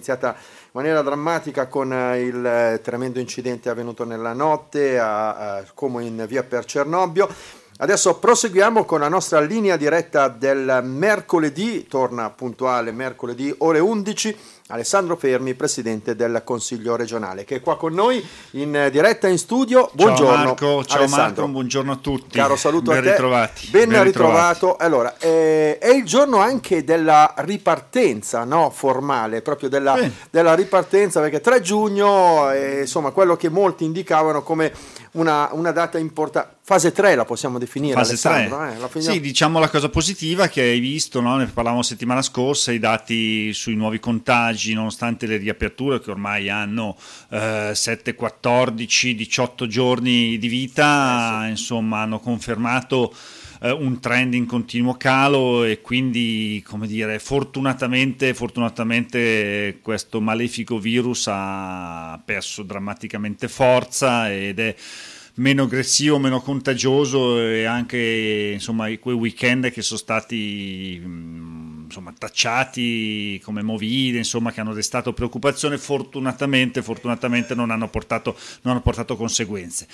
iniziata in maniera drammatica con eh, il eh, tremendo incidente avvenuto nella notte a, a Como in via per Cernobbio. Adesso proseguiamo con la nostra linea diretta del mercoledì, torna puntuale mercoledì ore 11 Alessandro Fermi, presidente del Consiglio regionale, che è qua con noi in diretta in studio. Buongiorno. Ciao Marco, ciao Marco buongiorno a tutti. Caro saluto ben a te. Ritrovati. Ben, ben ritrovato. Ritrovati. Allora, eh, è il giorno anche della ripartenza no? formale, proprio della, della ripartenza, perché 3 giugno, eh, insomma, quello che molti indicavano come una, una data importante. Fase 3 la possiamo definire. Fase 3. Eh? Sì, diciamo la cosa positiva che hai visto, no? ne parlavamo settimana scorsa, i dati sui nuovi contagi, nonostante le riaperture che ormai hanno eh, 7, 14, 18 giorni di vita, eh sì. insomma hanno confermato eh, un trend in continuo calo e quindi, come dire, fortunatamente, fortunatamente questo malefico virus ha perso drammaticamente forza ed è meno aggressivo, meno contagioso e anche insomma quei weekend che sono stati mm, insomma tacciati come movide insomma che hanno destato preoccupazione fortunatamente, fortunatamente non hanno portato, non hanno portato conseguenze.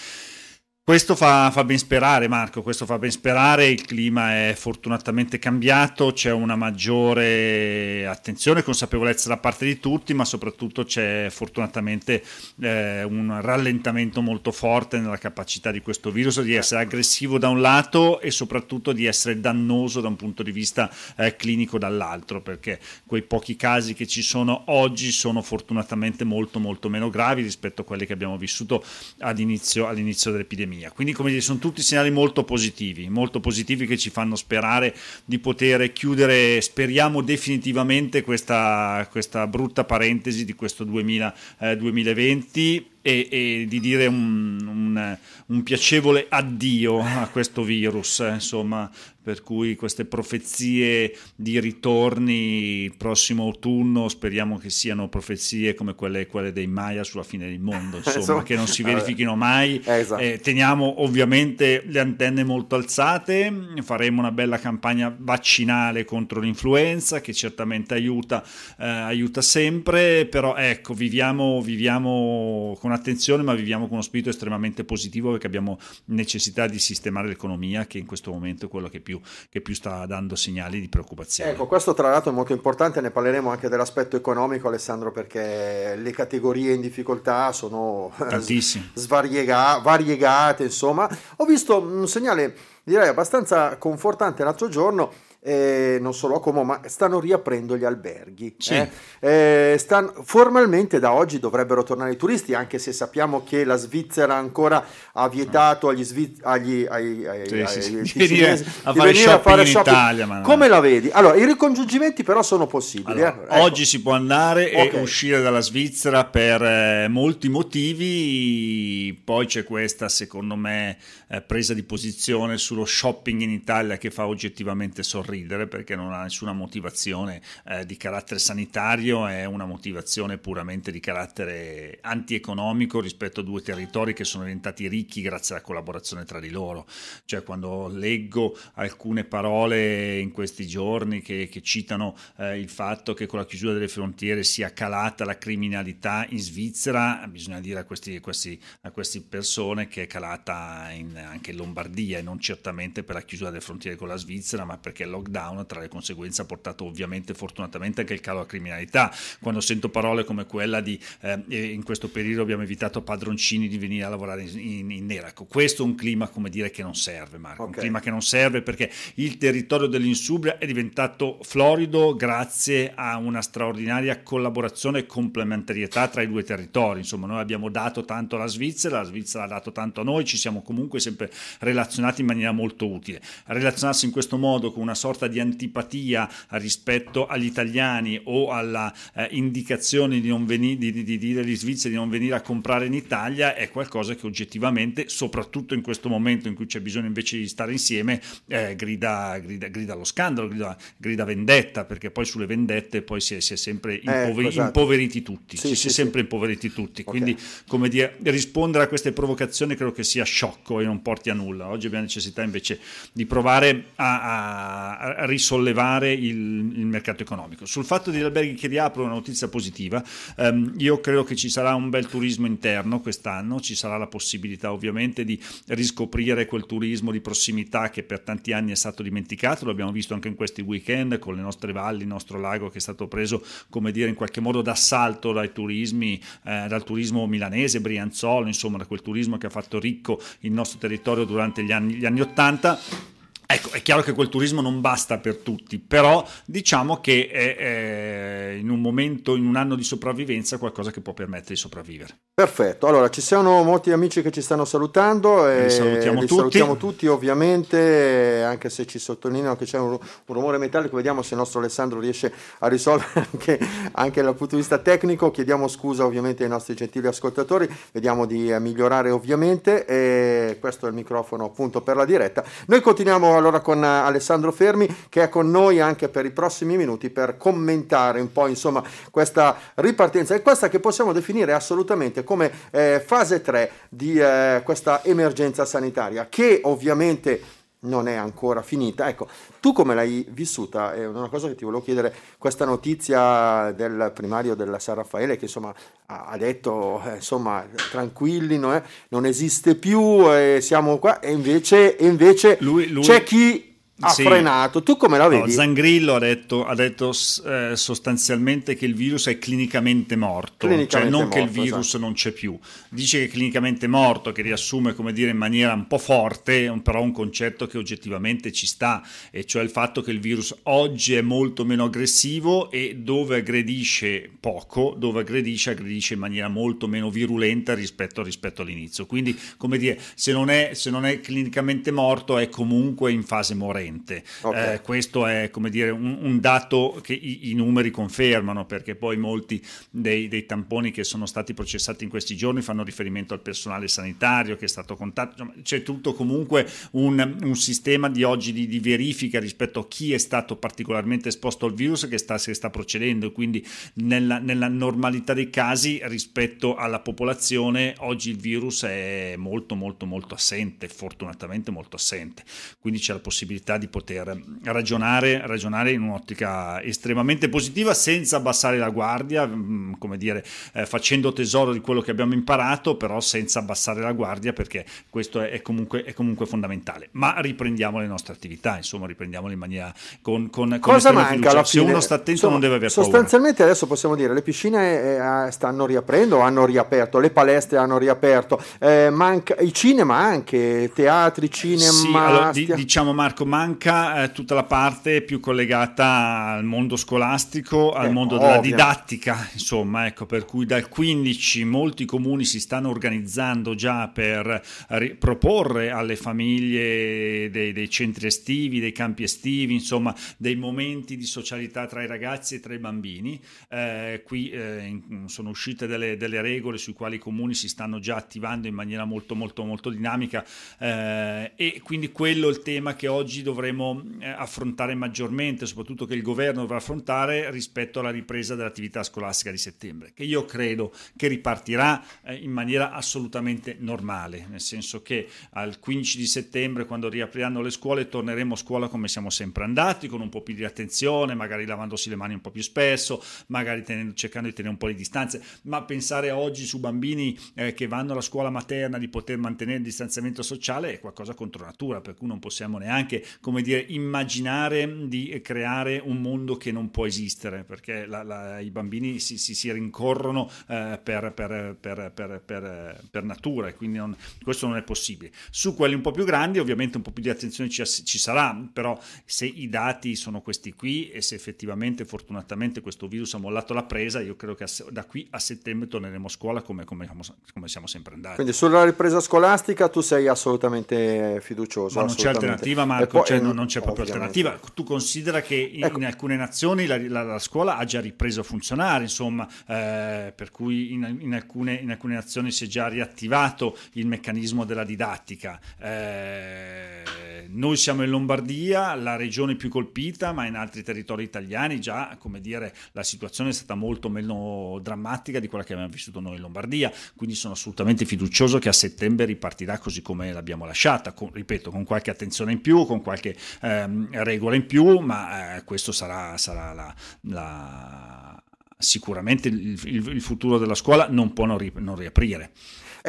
Questo fa, fa, ben sperare Marco, questo fa ben sperare, il clima è fortunatamente cambiato, c'è una maggiore attenzione e consapevolezza da parte di tutti, ma soprattutto c'è fortunatamente eh, un rallentamento molto forte nella capacità di questo virus di essere certo. aggressivo da un lato e soprattutto di essere dannoso da un punto di vista eh, clinico dall'altro, perché quei pochi casi che ci sono oggi sono fortunatamente molto molto meno gravi rispetto a quelli che abbiamo vissuto all'inizio, all'inizio dell'epidemia l'economia. Quindi come dire, sono tutti segnali molto positivi, molto positivi che ci fanno sperare di poter chiudere, speriamo definitivamente questa, questa brutta parentesi di questo 2000, eh, 2020 e, e di dire un, un, un, piacevole addio a questo virus, eh, insomma, per cui queste profezie di ritorni prossimo autunno speriamo che siano profezie come quelle, quelle dei Maya sulla fine del mondo, insomma, esatto. che non si verifichino mai. Eh, esatto. Eh, teniamo ovviamente le antenne molto alzate, faremo una bella campagna vaccinale contro l'influenza che certamente aiuta, eh, aiuta sempre, però ecco, viviamo, viviamo con una attenzione, ma viviamo con uno spirito estremamente positivo perché abbiamo necessità di sistemare l'economia, che in questo momento è quello che più, che più sta dando segnali di preoccupazione. Ecco, questo tra l'altro è molto importante, ne parleremo anche dell'aspetto economico, Alessandro, perché le categorie in difficoltà sono tantissime, svariega- variegate, insomma. Ho visto un segnale direi abbastanza confortante l'altro giorno eh, non solo a Como, ma stanno riaprendo gli alberghi. Sì. Eh? Eh, stanno, formalmente da oggi dovrebbero tornare i turisti, anche se sappiamo che la Svizzera ancora ha vietato agli, svi- agli ai, ai, sì, Di, di venire a fare shopping, Italia, ma... Come la vedi? Allora, i ricongiungimenti però sono possibili. Allora, eh, ecco. Oggi si può andare okay. e uscire dalla Svizzera per eh, molti motivi, poi c'è questa, secondo me, eh, presa di posizione sullo shopping in Italia che fa oggettivamente sorridere ridere perché non ha nessuna motivazione eh, di carattere sanitario, è una motivazione puramente di carattere antieconomico rispetto a due territori che sono diventati ricchi grazie alla collaborazione tra di loro. Cioè quando leggo alcune parole in questi giorni che, che citano eh, il fatto che con la chiusura delle frontiere sia calata la criminalità in Svizzera, bisogna dire a, questi, questi, a queste persone che è calata in, anche in Lombardia e non certamente per la chiusura delle frontiere con la Svizzera, ma perché lockdown, tra le conseguenze ha portato ovviamente fortunatamente anche il calo della criminalità. Quando sento parole come quella di eh, eh, in questo periodo abbiamo evitato padroncini di venire a lavorare in, in, in nera, ecco, questo è un clima come dire che non serve, Marco, okay. un clima che non serve perché il territorio dell'Insubria è diventato florido grazie a una straordinaria collaborazione e complementarietà tra i due territori, insomma noi abbiamo dato tanto alla Svizzera, la Svizzera ha dato tanto a noi, ci siamo comunque sempre relazionati in maniera molto utile. Relazionarsi in questo modo con una sorta sorta di antipatia rispetto agli italiani o alla eh, indicazione di, veni- di, di, di dire agli svizzeri di non venire a comprare in Italia è qualcosa che oggettivamente, soprattutto in questo momento in cui c'è bisogno invece di stare insieme, eh, grida, grida, grida lo scandalo, grida, grida, vendetta, perché poi sulle vendette poi si è, si è sempre eh, ecco, impover- eh, impoveriti tutti, sì, si, sì, si è sempre impoveriti tutti, okay. quindi come dire, rispondere a queste provocazioni credo che sia sciocco e non porti a nulla, oggi abbiamo necessità invece di provare a, a, risollevare il, il, mercato economico. Sul fatto degli alberghi che riaprono è una notizia positiva, um, io credo che ci sarà un bel turismo interno quest'anno, ci sarà la possibilità ovviamente di riscoprire quel turismo di prossimità che per tanti anni è stato dimenticato, lo abbiamo visto anche in questi weekend con le nostre valli, il nostro lago che è stato preso come dire in qualche modo d'assalto dai turismi, eh, dal turismo milanese, brianzolo, insomma da quel turismo che ha fatto ricco il nostro territorio durante gli anni, gli anni 80 Ecco, è chiaro che quel turismo non basta per tutti, però diciamo che è, è, in un momento, in un anno di sopravvivenza, qualcosa che può permettere di sopravvivere. Perfetto, allora ci sono molti amici che ci stanno salutando e li salutiamo, li tutti. salutiamo tutti ovviamente, anche se ci sottolineano che c'è un, un, rumore metallico, vediamo se il nostro Alessandro riesce a risolvere anche, anche, dal punto di vista tecnico, chiediamo scusa ovviamente ai nostri gentili ascoltatori, vediamo di migliorare ovviamente e questo è il microfono appunto per la diretta. Noi continuiamo allora con eh, Alessandro Fermi che è con noi anche per i prossimi minuti per commentare un po' insomma questa ripartenza e questa che possiamo definire assolutamente come eh, fase 3 di eh, questa emergenza sanitaria che ovviamente non è ancora finita. Ecco, tu come l'hai vissuta? È una cosa che ti volevo chiedere, questa notizia del primario della San Raffaele che insomma ha detto, eh, insomma, tranquilli, no, eh? non esiste più, eh, siamo qua, e invece, invece lui, lui... c'è chi ha sì. frenato. Tu come la vedi? No, Zangrillo ha detto, ha detto eh, sostanzialmente che il virus è clinicamente morto, cioè clinicamente cioè non morto, che il virus esatto. non c'è più. Dice che è clinicamente morto, che riassume come dire in maniera un po' forte, però un concetto che oggettivamente ci sta, e cioè il fatto che il virus oggi è molto meno aggressivo e dove aggredisce poco, dove aggredisce, aggredisce in maniera molto meno virulenta rispetto, rispetto all'inizio. Quindi, come dire, se non è, se non è clinicamente morto, è comunque in fase morente corrente. Okay. Eh, questo è dire, un, un, dato che i, i, numeri confermano, perché poi molti dei, dei, tamponi che sono stati processati in questi giorni fanno riferimento al personale sanitario che è stato contatto. C'è tutto comunque un, un sistema di oggi di, di, verifica rispetto a chi è stato particolarmente esposto al virus che sta, sta procedendo. Quindi nella, nella normalità dei casi rispetto alla popolazione oggi il virus è molto molto molto assente, fortunatamente molto assente. Quindi c'è la possibilità di poter ragionare, ragionare in un'ottica estremamente positiva senza abbassare la guardia, mm, come dire, eh, facendo tesoro di quello che abbiamo imparato, però senza abbassare la guardia perché questo è comunque, è comunque fondamentale. Ma riprendiamo le nostre attività, insomma, riprendiamole in maniera con, con, con Cosa manca Se uno sta attento insomma, non deve avere sostanzialmente paura. Sostanzialmente adesso possiamo dire le piscine eh, eh, stanno riaprendo, hanno riaperto, le palestre hanno riaperto, eh, manca, i cinema anche, teatri, cinema. Sì, allora, di, diciamo Marco, manca manca eh, tutta la parte più collegata al mondo scolastico, al eh, mondo della didattica, insomma, ecco, per cui dal 15 molti comuni si stanno organizzando già per proporre alle famiglie dei, dei, centri estivi, dei campi estivi, insomma, dei momenti di socialità tra i ragazzi e tra i bambini. Eh, qui eh, in, sono uscite delle, delle, regole sui quali i comuni si stanno già attivando in maniera molto molto molto dinamica eh, e quindi quello è il tema che oggi dovrebbe dovremo eh, affrontare maggiormente, soprattutto che il governo dovrà affrontare rispetto alla ripresa dell'attività scolastica di settembre, che io credo che ripartirà eh, in maniera assolutamente normale, nel senso che al 15 di settembre, quando riapriranno le scuole, torneremo a scuola come siamo sempre andati, con un po' più di attenzione, magari lavandosi le mani un po' più spesso, magari tenendo, cercando di tenere un po' di distanze, ma pensare oggi su bambini eh, che vanno alla scuola materna di poter mantenere il distanziamento sociale è qualcosa contro natura, per cui non possiamo neanche come dire, immaginare di creare un mondo che non può esistere, perché la, la, i bambini si, si, si rincorrono eh, per, per, per, per, natura e quindi non, questo non è possibile. Su quelli un po' più grandi ovviamente un po' più di attenzione ci, ci sarà, però se i dati sono questi qui e se effettivamente fortunatamente questo virus ha mollato la presa, io credo che a, da qui a settembre torneremo a scuola come, come, come, siamo sempre andati. Quindi sulla ripresa scolastica tu sei assolutamente fiducioso. Ma non c'è alternativa Marco, cioè, non, non c'è proprio ovviamente. alternativa. Tu considera che in, ecco. in alcune nazioni la, la, la, scuola ha già ripreso a funzionare, insomma, eh, per cui in, in, alcune, in, alcune, nazioni si è già riattivato il meccanismo della didattica. Eh, noi siamo in Lombardia, la regione più colpita, ma in altri territori italiani già, come dire, la situazione è stata molto meno drammatica di quella che abbiamo vissuto noi in Lombardia, quindi sono assolutamente fiducioso che a settembre ripartirà così come l'abbiamo lasciata, con, ripeto, con qualche attenzione in più, con qualche qualche ehm, regola in più, ma eh, questo sarà, sarà la, la... sicuramente il, il, futuro della scuola non può non, ri, non riaprire.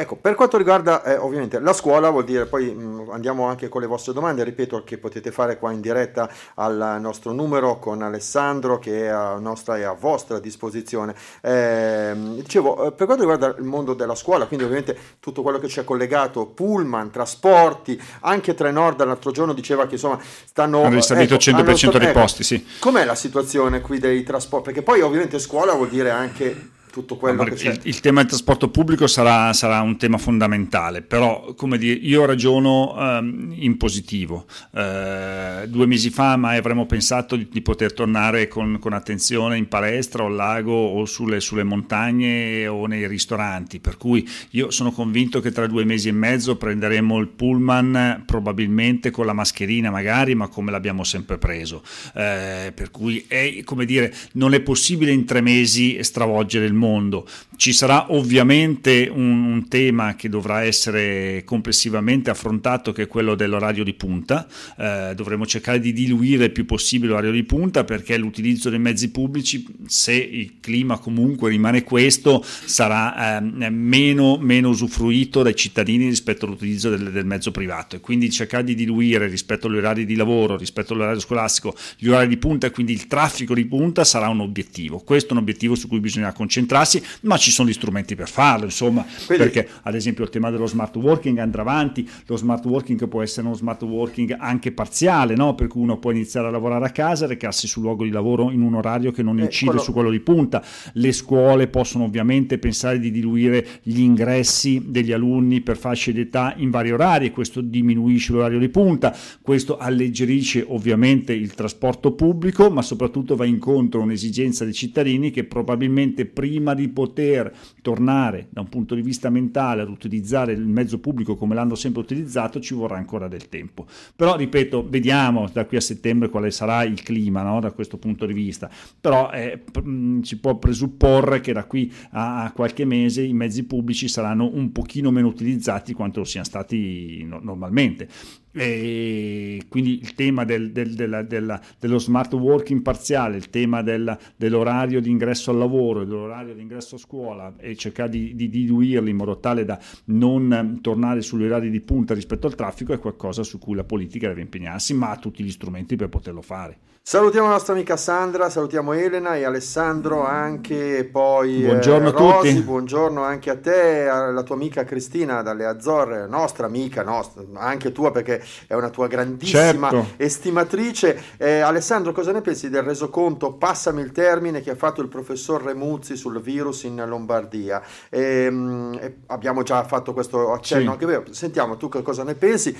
Ecco, per quanto riguarda eh, ovviamente la scuola, vuol dire poi mh, mm, andiamo anche con le vostre domande, ripeto che potete fare qua in diretta al nostro numero con Alessandro che è a nostra e a vostra disposizione. Ehm, eh, dicevo, per quanto riguarda il mondo della scuola, quindi ovviamente tutto quello che ci c'è collegato, pullman, trasporti, anche Trenord l'altro giorno diceva che insomma stanno... Hanno ristabilito ecco, 100% dei posti, sì. Com'è la situazione qui dei trasporti? Perché poi ovviamente scuola vuol dire anche tutto quello che c'è. Il, il, tema del trasporto pubblico sarà, sarà, un tema fondamentale, però come dire, io ragiono um, in positivo. Uh, due mesi fa mai avremmo pensato di, di poter tornare con, con, attenzione in palestra o al lago o sulle, sulle, montagne o nei ristoranti, per cui io sono convinto che tra due mesi e mezzo prenderemo il pullman probabilmente con la mascherina magari, ma come l'abbiamo sempre preso. Uh, per cui è, come dire, non è possibile in tre mesi stravolgere il mondo mondo. Ci sarà ovviamente un, un tema che dovrà essere complessivamente affrontato che è quello dell'orario di punta, eh, dovremo cercare di diluire il più possibile l'orario di punta perché l'utilizzo dei mezzi pubblici, se il clima comunque rimane questo, sarà eh, meno, meno, usufruito dai cittadini rispetto all'utilizzo del, del mezzo privato e quindi cercare di diluire rispetto agli orari di lavoro, rispetto all'orario scolastico, gli orari di punta e quindi il traffico di punta sarà un obiettivo. Questo è un obiettivo su cui bisognerà concentrarsi concentrarsi, ma ci sono gli strumenti per farlo, insomma, Quindi, perché ad esempio il tema dello smart working andrà avanti, lo smart working può essere uno smart working anche parziale, no? per cui uno può iniziare a lavorare a casa, recarsi sul luogo di lavoro in un orario che non eh, incide quello... su quello di punta, le scuole possono ovviamente pensare di diluire gli ingressi degli alunni per fasce d'età in vari orari, e questo diminuisce l'orario di punta, questo alleggerisce ovviamente il trasporto pubblico, ma soprattutto va incontro a un'esigenza dei cittadini che probabilmente prima prima di poter tornare da un punto di vista mentale ad utilizzare il mezzo pubblico come l'hanno sempre utilizzato, ci vorrà ancora del tempo. Però, ripeto, vediamo da qui a settembre quale sarà il clima no? da questo punto di vista. Però eh, mm, si può presupporre che da qui a qualche mese i mezzi pubblici saranno un pochino meno utilizzati quanto siano stati no- normalmente. E quindi il tema del, del, della, della, dello smart working parziale, il tema del, dell'orario di ingresso al lavoro, dell'orario orario di ingresso a scuola e cercare di, di diluirli in modo tale da non tornare sugli orari di punta rispetto al traffico è qualcosa su cui la politica deve impegnarsi, ma ha tutti gli strumenti per poterlo fare. Salutiamo la nostra amica Sandra, salutiamo Elena e Alessandro anche poi buongiorno eh, Rosi, a tutti. buongiorno anche a te, alla tua amica Cristina dalle Azzorre, nostra amica, nostra, anche tua perché è una tua grandissima certo. estimatrice. Eh, Alessandro, cosa ne pensi del resoconto, passami il termine, che ha fatto il professor Remuzzi sul virus in Lombardia? Eh, abbiamo già fatto questo accenno sì. anche vero, sentiamo tu cosa ne pensi,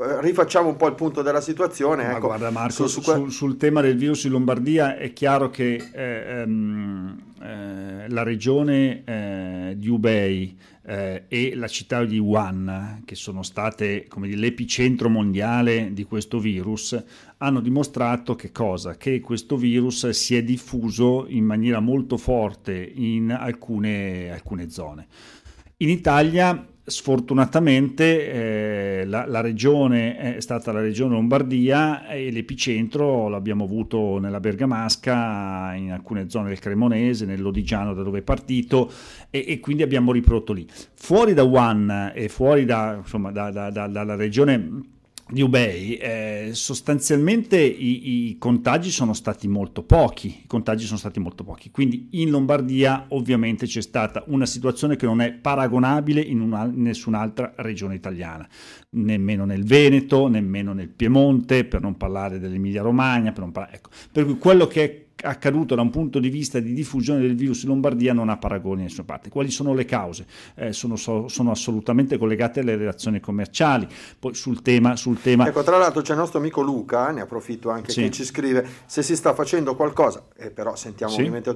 eh, rifacciamo un po' il punto della situazione. Ecco, guarda Marco, su, su que- sul, sul, tema del virus in Lombardia è chiaro che eh, ehm, eh, la regione eh, di Ubei eh, e la città di Wuhan, che sono state dire, l'epicentro mondiale di questo virus, hanno dimostrato che, che questo virus si è diffuso in maniera molto forte in alcune, alcune zone. In Italia sfortunatamente eh, la, la, regione è stata la regione Lombardia e l'epicentro l'abbiamo avuto nella Bergamasca, in alcune zone del Cremonese, nell'Odigiano da dove è partito e, e quindi abbiamo riprodotto lì. Fuori da One e fuori da, insomma, da, da, dalla regione di Ubei, eh, sostanzialmente i, i, contagi sono stati molto pochi, i contagi sono stati molto pochi, quindi in Lombardia ovviamente c'è stata una situazione che non è paragonabile in, una, nessun'altra regione italiana, nemmeno nel Veneto, nemmeno nel Piemonte, per non parlare dell'Emilia Romagna, per, non parlare, ecco. per cui quello che è accaduto da un punto di vista di diffusione del virus in Lombardia non ha paragoni da nessuna parte. Quali sono le cause? Eh, sono, sono, assolutamente collegate alle relazioni commerciali. Poi sul tema... Sul tema... Ecco, tra l'altro c'è il nostro amico Luca, ne approfitto anche, sì. che ci scrive se si sta facendo qualcosa, eh, però sentiamo sì. ovviamente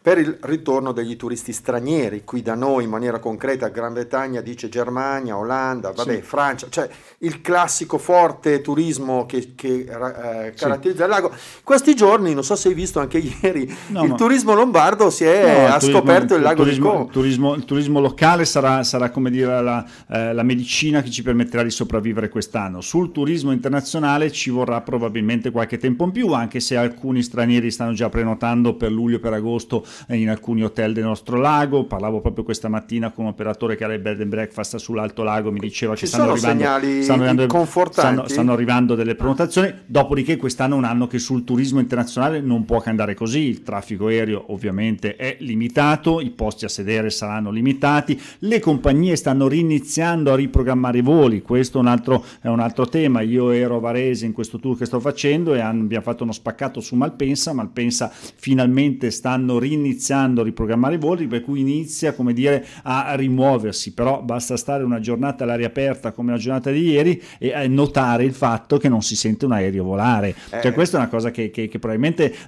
per il ritorno degli turisti stranieri qui da noi in maniera concreta, Gran Bretagna dice Germania, Olanda, vabbè, sì. Francia, cioè il classico forte turismo che, che eh, caratterizza il lago. Questi giorni, non so se hai visto anche perché ieri no, il ma... turismo lombardo si è, no, ha turismo, scoperto il, lago turismo, di Como. Il turismo, il turismo locale sarà, sarà, come dire la, eh, la, medicina che ci permetterà di sopravvivere quest'anno. Sul turismo internazionale ci vorrà probabilmente qualche tempo in più, anche se alcuni stranieri stanno già prenotando per luglio e per agosto eh, in alcuni hotel del nostro lago. Parlavo proprio questa mattina con un operatore che era il bed and breakfast sull'Alto Lago, mi diceva ci che stanno arrivando, stanno, arrivando, stanno, stanno arrivando delle prenotazioni. Dopodiché quest'anno è un anno che sul turismo internazionale non può cambiare andare così, il traffico aereo ovviamente è limitato, i posti a sedere saranno limitati, le compagnie stanno riniziando a riprogrammare i voli, questo è un altro, è un altro tema, io ero a Varese in questo tour che sto facendo e abbiamo fatto uno spaccato su Malpensa, Malpensa finalmente stanno riniziando a riprogrammare i voli, per cui inizia come dire a rimuoversi, però basta stare una giornata all'aria aperta come la giornata di ieri e eh, notare il fatto che non si sente un aereo volare, cioè eh. questa è una cosa che, che, che probabilmente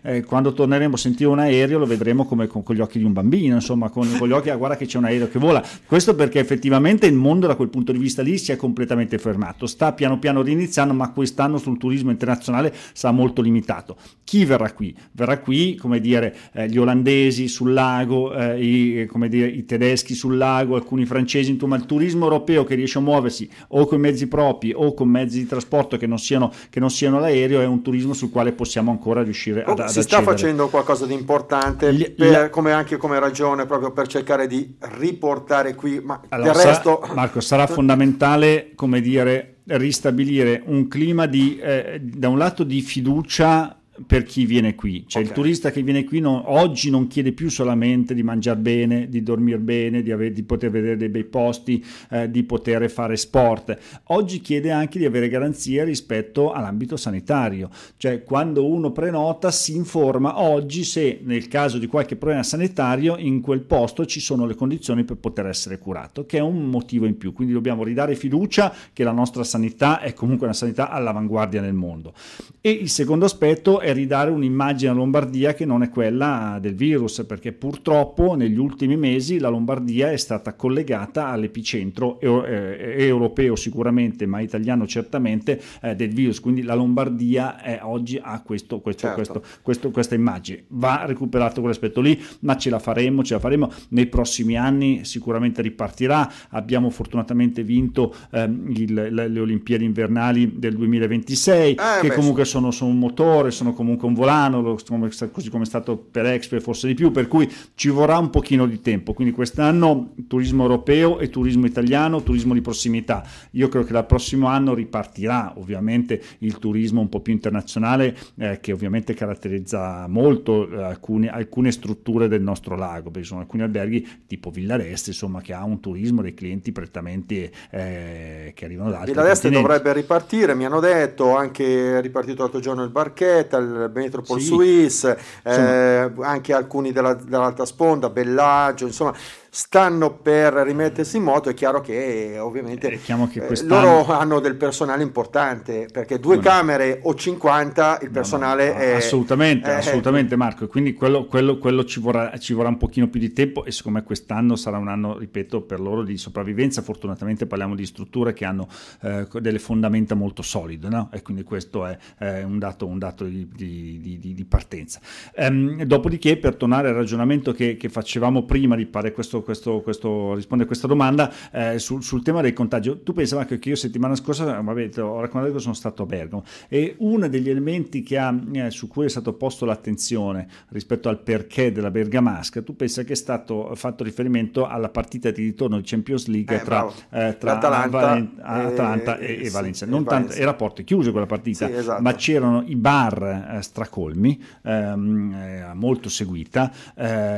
eh, quando quando torneremo a sentire un aereo lo vedremo come con, con gli occhi di un bambino, insomma, con, con gli occhi a ah, guarda che c'è un aereo che vola. Questo perché effettivamente il mondo da quel punto di vista lì si è completamente fermato. Sta piano piano riniziando, ma quest'anno sul turismo internazionale sarà molto limitato. Chi verrà qui? Verrà qui, come dire, eh, gli olandesi sul lago, eh, i, eh, dire, i, tedeschi sul lago, alcuni francesi, insomma, il turismo europeo che riesce a muoversi o con mezzi propri o con mezzi di trasporto che non siano, che non siano l'aereo è un turismo sul quale possiamo ancora riuscire oh, ad, ad si accedere facendo qualcosa di importante, L- per, come anche come ragione, proprio per cercare di riportare qui. Ma allora, del resto... Sarà, Marco, sarà fondamentale, come dire, ristabilire un clima di, eh, da un lato, di fiducia per chi viene qui, cioè okay. il turista che viene qui non, oggi non chiede più solamente di mangiare bene, di dormire bene, di, ave, di poter vedere dei bei posti, eh, di poter fare sport, oggi chiede anche di avere garanzie rispetto all'ambito sanitario, cioè quando uno prenota si informa oggi se nel caso di qualche problema sanitario in quel posto ci sono le condizioni per poter essere curato, che è un motivo in più, quindi dobbiamo ridare fiducia che la nostra sanità è comunque una sanità all'avanguardia nel mondo. E il secondo aspetto e ridare un'immagine a Lombardia che non è quella del virus, perché purtroppo negli ultimi mesi la Lombardia è stata collegata all'epicentro eh, europeo sicuramente, ma italiano certamente, eh, del virus. Quindi la Lombardia è, eh, oggi ha questo, questo, certo. questo, questo, questa immagine. Va recuperato quell'aspetto lì, ma ce la faremo, ce la faremo. Nei prossimi anni sicuramente ripartirà. Abbiamo fortunatamente vinto ehm, il, le, le Olimpiadi invernali del 2026, eh, che beh, comunque sono, sono un motore, sono comunque un volano, così come è stato per Expo e forse di più, per cui ci vorrà un pochino di tempo. Quindi quest'anno turismo europeo e turismo italiano, turismo di prossimità. Io credo che dal prossimo anno ripartirà ovviamente il turismo un po' più internazionale eh, che ovviamente caratterizza molto eh, alcune, alcune, strutture del nostro lago, perché sono alcuni alberghi tipo Villaresti, insomma, che ha un turismo dei clienti prettamente eh, che arrivano da altri Villaresti dovrebbe ripartire, mi hanno detto, anche è ripartito l'altro giorno il Barchetta, al Metropol sì. Suisse, eh, anche alcuni della, dell'alta sponda, Bellagio, insomma stanno per rimettersi in moto, è chiaro che ovviamente eh, diciamo che eh, loro hanno del personale importante, perché due no, camere no. o 50 il personale no, è... Assolutamente, è... assolutamente Marco, quindi quello, quello, quello ci, vorrà, ci, vorrà, un pochino più di tempo e siccome quest'anno sarà un anno, ripeto, per loro di sopravvivenza, fortunatamente parliamo di strutture che hanno eh, delle fondamenta molto solide, no? e quindi questo è, è un, dato, un, dato, di, di, di, di partenza. Ehm, dopodiché, per tornare al ragionamento che, che facevamo prima di fare questo questo, questo, rispondere a questa domanda eh, sul, sul, tema del contagio. Tu pensavi che io settimana scorsa, eh, vabbè, ho raccontato che sono stato a Bergamo e uno degli elementi che ha, eh, su cui è stato posto l'attenzione rispetto al perché della bergamasca, tu pensa che è stato fatto riferimento alla partita di ritorno di Champions League eh, tra, eh, tra Atalanta, Valen- Atalanta e, e, e, Valencia. Non e tanto, Valencia. Era porte chiuse quella partita, sì, esatto. ma c'erano i bar eh, stracolmi, ehm, molto seguita,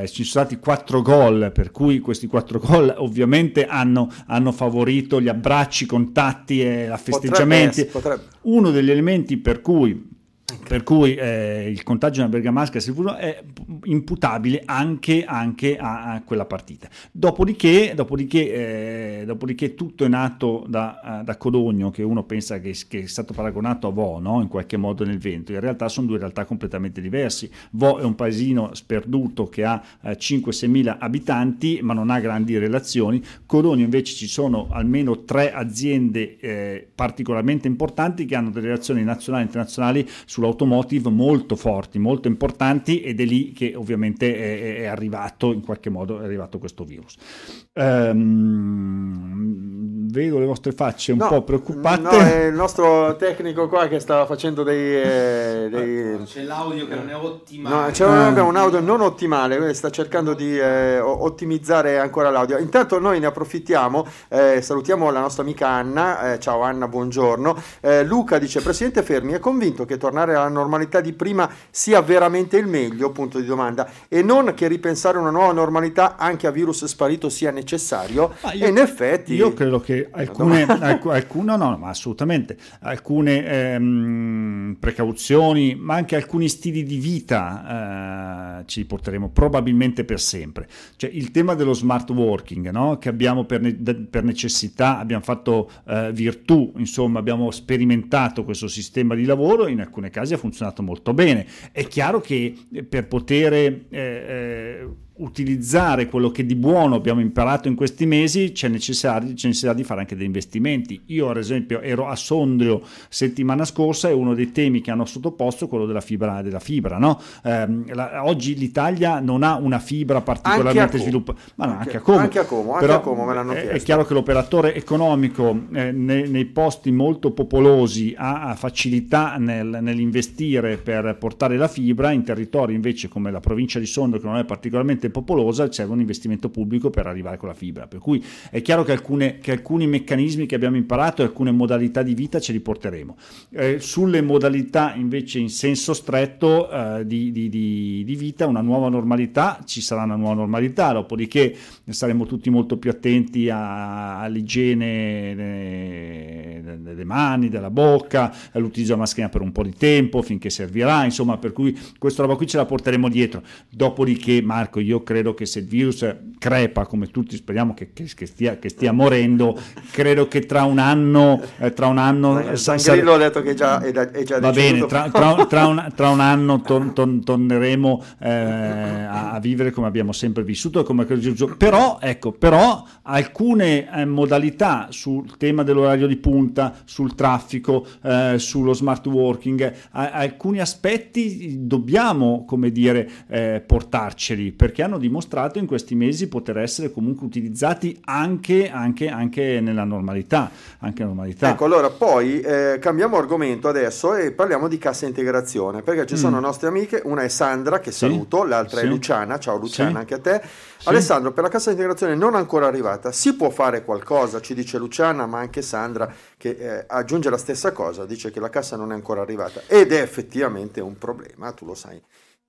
ci sono stati quattro gol per cui cui questi quattro gol ovviamente hanno, hanno favorito gli abbracci, i contatti e festeggiamenti. Potrebbe, potrebbe. Uno degli elementi per cui Okay. Per cui eh, il contagio della bergamasca è imputabile anche, anche a, a, quella partita. Dopodiché, dopodiché, eh, dopodiché tutto è nato da, eh, da, Codogno, che uno pensa che, che è stato paragonato a Vo, no? in qualche modo nel vento. In realtà sono due realtà completamente diverse. Vo è un paesino sperduto che ha eh, 5-6 mila abitanti, ma non ha grandi relazioni. Codogno invece ci sono almeno tre aziende eh, particolarmente importanti che hanno delle relazioni nazionali e internazionali sull'automotive molto forti, molto importanti ed è lì che ovviamente è, è arrivato in qualche modo questo virus. Um, vedo le vostre facce un no, po' preoccupate. No, è il nostro tecnico qua che stava facendo dei... Eh, dei... C'è l'audio che non è ottimale. No, c'è un, ah. un audio non ottimale, eh, sta cercando di eh, ottimizzare ancora l'audio. Intanto noi ne approfittiamo, eh, salutiamo la nostra amica Anna, eh, ciao Anna, buongiorno. Eh, Luca dice, Presidente Fermi è convinto che tornare tornare alla normalità di prima sia veramente il meglio, punto di domanda, e non che ripensare una nuova normalità anche a virus sparito sia necessario. Io, e in effetti... Io credo che alcune, alc- alcune no, no, ma assolutamente, alcune ehm, precauzioni, ma anche alcuni stili di vita eh, ci porteremo probabilmente per sempre. Cioè il tema dello smart working, no? che abbiamo per, ne- per, necessità, abbiamo fatto eh, virtù, insomma abbiamo sperimentato questo sistema di lavoro in alcune casi ha funzionato molto bene. È chiaro che eh, per poter eh, eh utilizzare quello che di buono abbiamo imparato in questi mesi c'è necessità, c'è necessità di fare anche degli investimenti. Io ad esempio ero a Sondrio settimana scorsa e uno dei temi che hanno sottoposto è quello della fibra. Della fibra no? eh, la, oggi l'Italia non ha una fibra particolarmente sviluppata, ma no, anche, anche, a Como. Anche a Como, anche a Como me l'hanno chiesto. È chiaro che l'operatore economico eh, nei, nei, posti molto popolosi ha facilità nel, nell'investire per portare la fibra, in territori invece come la provincia di Sondrio che non è particolarmente gente popolosa serve un investimento pubblico per arrivare con la fibra. Per cui è chiaro che, alcune, che alcuni meccanismi che abbiamo imparato e alcune modalità di vita ce li porteremo. Eh, sulle modalità invece in senso stretto eh, di, di, di, di, vita, una nuova normalità, ci sarà una nuova normalità, dopodiché saremo tutti molto più attenti a, all'igiene eh, delle, mani, della bocca, all'utilizzo della maschera per un po' di tempo finché servirà, insomma per cui questa roba qui ce la porteremo dietro. Dopodiché Marco, io io credo che se il virus crepa, come tutti speriamo che, che, che, stia, che stia, morendo, credo che tra un anno... Eh, tra un anno eh, San Grillo ha detto che già, è, è già Va bene, tra, tra, tra, un, tra un, anno ton, ton, torneremo eh, a, a, vivere come abbiamo sempre vissuto, come però, ecco, però alcune eh, modalità sul tema dell'orario di punta, sul traffico, eh, sullo smart working, a, alcuni aspetti dobbiamo, come dire, eh, portarceli, perché hanno dimostrato in questi mesi poter essere comunque utilizzati anche, anche, anche nella normalità, anche normalità. Ecco, allora poi eh, cambiamo argomento adesso e parliamo di cassa integrazione, perché ci mm. sono nostre amiche, una è Sandra che sì. saluto, l'altra sì. è Luciana, ciao Luciana sì. anche a te. Alessandro, per la cassa integrazione non ancora arrivata, si può fare qualcosa, ci dice Luciana, ma anche Sandra che eh, aggiunge la stessa cosa, dice che la cassa non è ancora arrivata ed è effettivamente un problema, tu lo sai.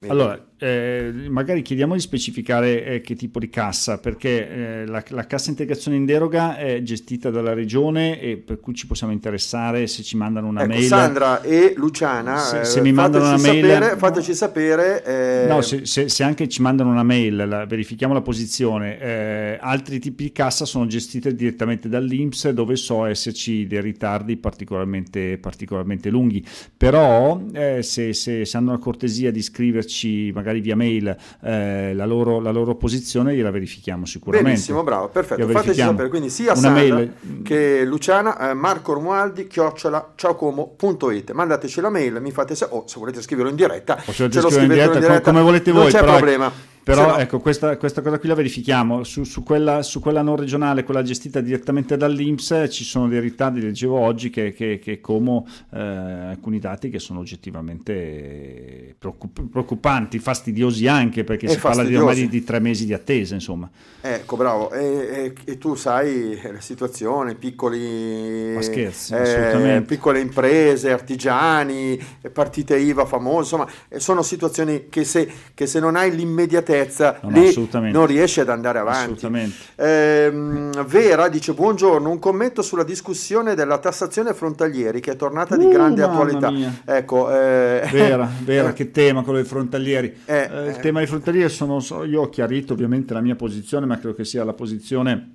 Allora, eh, magari chiediamo di specificare eh, che tipo di cassa, perché eh, la, la, cassa integrazione in deroga è gestita dalla regione e per cui ci possiamo interessare se ci mandano una ecco, mail. Sandra e Luciana, se, eh, se mi mandano una mail, sapere, fateci sapere. Eh, no, se, se, se, anche ci mandano una mail, la, verifichiamo la posizione. Eh, altri tipi di cassa sono gestite direttamente dall'Inps, dove so esserci dei ritardi particolarmente, particolarmente lunghi. Però se, hanno la cortesia di scriverci scriverci magari via mail eh, la, loro, la, loro, posizione, gliela verifichiamo sicuramente. Benissimo, bravo, perfetto. Fateci sapere quindi sia Una Sandra mail... che Luciana, eh, Marco Romualdi, chiocciola ciaocomo.it. Mandateci la mail, mi fate sapere, o oh, se volete scriverlo in diretta, ce lo scrivete in diretta, in diretta come, volete voi. Non c'è problema. Però no... ecco, questa, questa, cosa qui la verifichiamo. Su, su, quella, su, quella, non regionale, quella gestita direttamente dall'Inps, ci sono dei ritardi, leggevo oggi, che, che, che como eh, alcuni dati che sono oggettivamente preoccupanti, fastidiosi anche, perché e si parla di, ormai di, tre mesi di attesa, insomma. Ecco, bravo. E, e, e tu sai la situazione, piccoli... Ma scherzi, eh, piccole imprese, artigiani, partite IVA famose, insomma, sono situazioni che se, che se non hai l'immediatezza certezza, no, lì non riesce ad andare avanti. Eh, Vera dice: Buongiorno, un commento sulla discussione della tassazione frontalieri che è tornata uh, di grande attualità. Mia. Ecco, eh... Vera, vera eh. che tema quello dei frontalieri. Eh, eh il eh. tema dei frontalieri sono, io ho chiarito ovviamente la mia posizione, ma credo che sia la posizione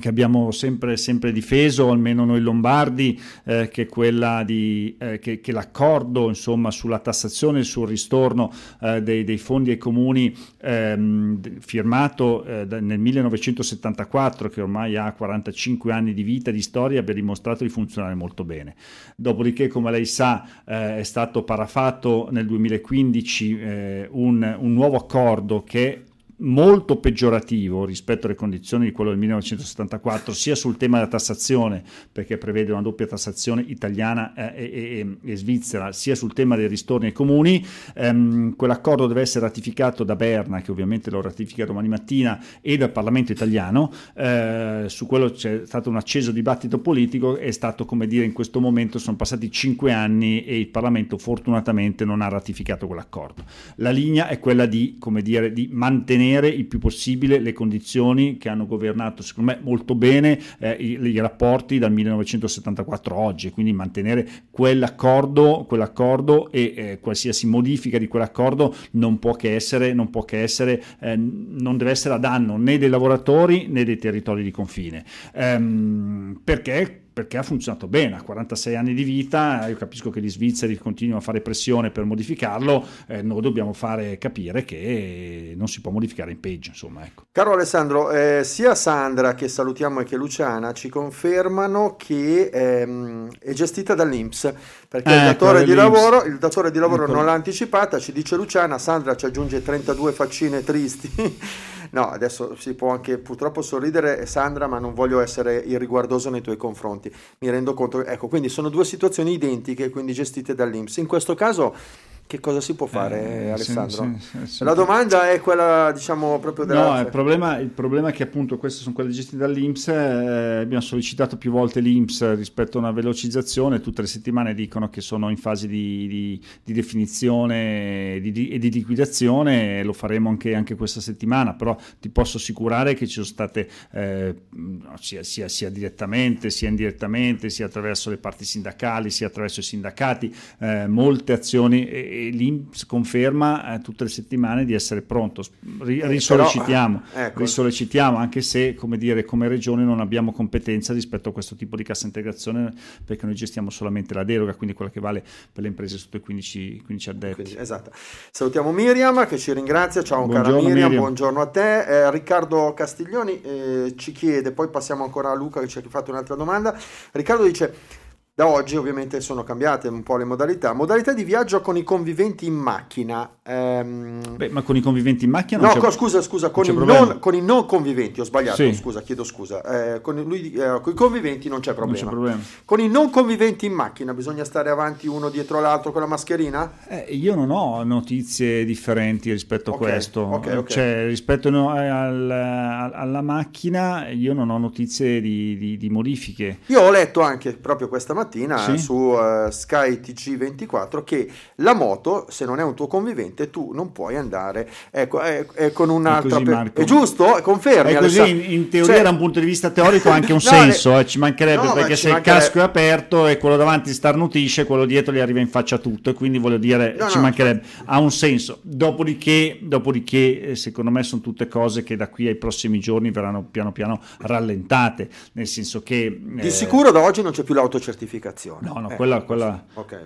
che abbiamo sempre, sempre, difeso, almeno noi lombardi, eh, che è quella di, eh, che, che, l'accordo insomma, sulla tassazione e sul ristorno eh, dei, dei, fondi ai comuni ehm, firmato eh, nel 1974, che ormai ha 45 anni di vita, di storia, abbia dimostrato di funzionare molto bene. Dopodiché, come lei sa, eh, è stato parafatto nel 2015 eh, un, un, nuovo accordo che molto peggiorativo rispetto alle condizioni di quello del 1974, sia sul tema della tassazione, perché prevede una doppia tassazione italiana eh, e, e, e, svizzera, sia sul tema dei ristorni ai comuni. Ehm, quell'accordo deve essere ratificato da Berna, che ovviamente lo ratifica domani mattina, e dal Parlamento italiano. Eh, su quello c'è stato un acceso dibattito politico, è stato come dire in questo momento sono passati cinque anni e il Parlamento fortunatamente non ha ratificato quell'accordo. La linea è quella di, come dire, di mantenere mantenere il più possibile le condizioni che hanno governato, secondo me, molto bene eh, i, i, rapporti dal 1974 a oggi, quindi mantenere quell'accordo, quell'accordo e eh, qualsiasi modifica di quell'accordo non può che essere, non, può che essere eh, non deve essere a danno né dei lavoratori né dei territori di confine. Ehm, perché perché ha funzionato bene, a 46 anni di vita, eh, io capisco che gli svizzeri continuano a fare pressione per modificarlo, eh, noi dobbiamo fare capire che non si può modificare in peggio, insomma. Ecco. Caro Alessandro, eh, sia Sandra che salutiamo e che Luciana ci confermano che ehm, è gestita dall'Inps, perché eh, il, ecco, datore ecco, di lavoro, il datore di lavoro ecco. non l'ha anticipata, ci dice Luciana, Sandra ci aggiunge 32 faccine tristi. No, adesso si può anche purtroppo sorridere Sandra, ma non voglio essere irriguardoso nei tuoi confronti. Mi rendo conto. Ecco, quindi sono due situazioni identiche, quindi gestite dall'Inps. In questo caso che cosa si può fare, eh, Alessandro? Sì, sì, la domanda è quella, diciamo, proprio della... No, il problema, il problema, è che appunto queste sono quelle gestite dall'Inps, eh, abbiamo sollecitato più volte l'Inps rispetto a una velocizzazione, tutte le settimane dicono che sono in fase di, di, di definizione e di, di, liquidazione, lo faremo anche, anche, questa settimana, però ti posso assicurare che ci sono state, eh, sia, sia, sia, direttamente, sia indirettamente, sia attraverso le parti sindacali, sia attraverso i sindacati, eh, molte azioni e lì conferma eh, tutte le settimane di essere pronto. Ri- eh, risollecitiamo, ecco. risollecitiamo, anche se come, dire, come regione non abbiamo competenza rispetto a questo tipo di cassa integrazione perché noi gestiamo solamente la deroga, quindi quella che vale per le imprese sotto i 15, 15 addetti. Quindi, esatto. Salutiamo Miriam che ci ringrazia, ciao cara Miriam, Miriam, buongiorno a te. Eh, Riccardo Castiglioni eh, ci chiede, poi passiamo ancora a Luca che ci ha fatto un'altra domanda. Riccardo dice... Da oggi ovviamente sono cambiate un po' le modalità. Modalità di viaggio con i conviventi in macchina. Ehm... Beh, ma con i conviventi in macchina? No, co- scusa, scusa, con i, non, con i, non, conviventi, ho sbagliato, sì. scusa, chiedo scusa. Eh, con, lui, eh, con, i conviventi non c'è, problema. non c'è, problema. Con i non conviventi in macchina bisogna stare avanti uno dietro l'altro con la mascherina? Eh, io non ho notizie differenti rispetto a questo. Okay, okay. Cioè, rispetto no, eh, al, al, alla macchina io non ho notizie di, di, di modifiche. Io ho letto anche proprio questa mattina mattina sì. su uh, Sky tc 24 che la moto, se non è un tuo convivente, tu non puoi andare ecco, è, è con un'altra... È, così, per... è giusto? Confermi. È così, in, in, teoria cioè... da un punto di vista teorico ha anche un no, eh, senso, eh, ci mancherebbe no, perché ma se mancherebbe... il casco è aperto e quello davanti starnutisce, quello dietro gli arriva in faccia tutto e quindi voglio dire no, ci mancherebbe, ha un senso. Dopodiché, dopodiché, eh, secondo me sono tutte cose che da qui ai prossimi giorni verranno piano piano rallentate, nel senso che... Di eh... sicuro da oggi non c'è più l'autocertificazione pianificazione. No, no, eh, quella, quella okay,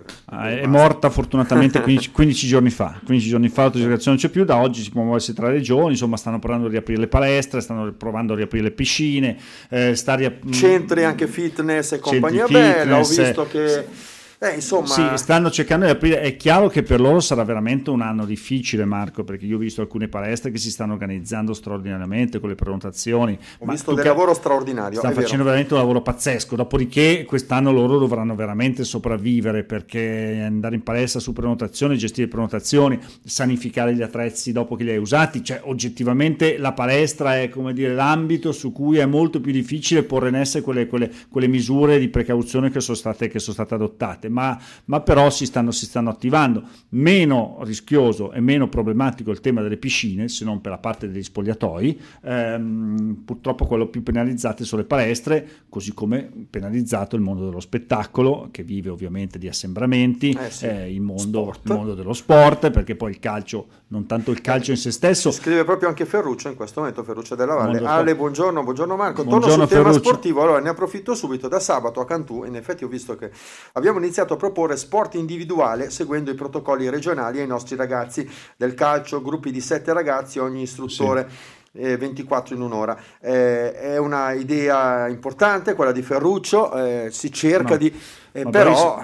è morta fortunatamente 15, 15, giorni fa. 15 giorni fa l'autocertificazione non c'è più, da oggi si può muoversi tra regioni, insomma stanno provando a riaprire le palestre, stanno provando a riaprire le piscine, eh, riap- centri mm, anche fitness e compagnia bella, fitness, ho visto che... Sì eh, insomma... Sì, stanno cercando di aprire. È chiaro che per loro sarà veramente un anno difficile, Marco, perché io ho visto alcune palestre che si stanno organizzando straordinariamente con le prenotazioni. Ho Ma visto del ca- lavoro straordinario. Stanno facendo vero. veramente un lavoro pazzesco. Dopodiché, quest'anno loro dovranno veramente sopravvivere perché andare in palestra su prenotazione, gestire prenotazioni, sanificare gli attrezzi dopo che li hai usati. Cioè, oggettivamente la palestra è come dire l'ambito su cui è molto più difficile porre in essere quelle, quelle, quelle misure di precauzione che sono state, che sono state adottate ma, ma però si stanno, si stanno, attivando. Meno rischioso e meno problematico il tema delle piscine, se non per la parte degli spogliatoi, ehm, purtroppo quello più penalizzato sono le palestre, così come penalizzato il mondo dello spettacolo, che vive ovviamente di assembramenti, eh sì. eh, il, mondo, il, mondo, dello sport, perché poi il calcio, non tanto il calcio in se stesso. Si scrive proprio anche Ferruccio in questo momento, Ferruccio della Valle. Mondo Ale, buongiorno, buongiorno Marco. Buongiorno Torno sul Ferruccio. tema sportivo, allora ne approfitto subito. Da sabato a Cantù, in effetti ho visto che abbiamo iniziato iniziato a proporre sport individuale seguendo i protocolli regionali ai nostri ragazzi del calcio, gruppi di sette ragazzi, ogni istruttore. Sì. 24 eh, in un'ora. Eh, è una idea importante quella di Ferruccio, eh, si cerca ma, di... Eh, però...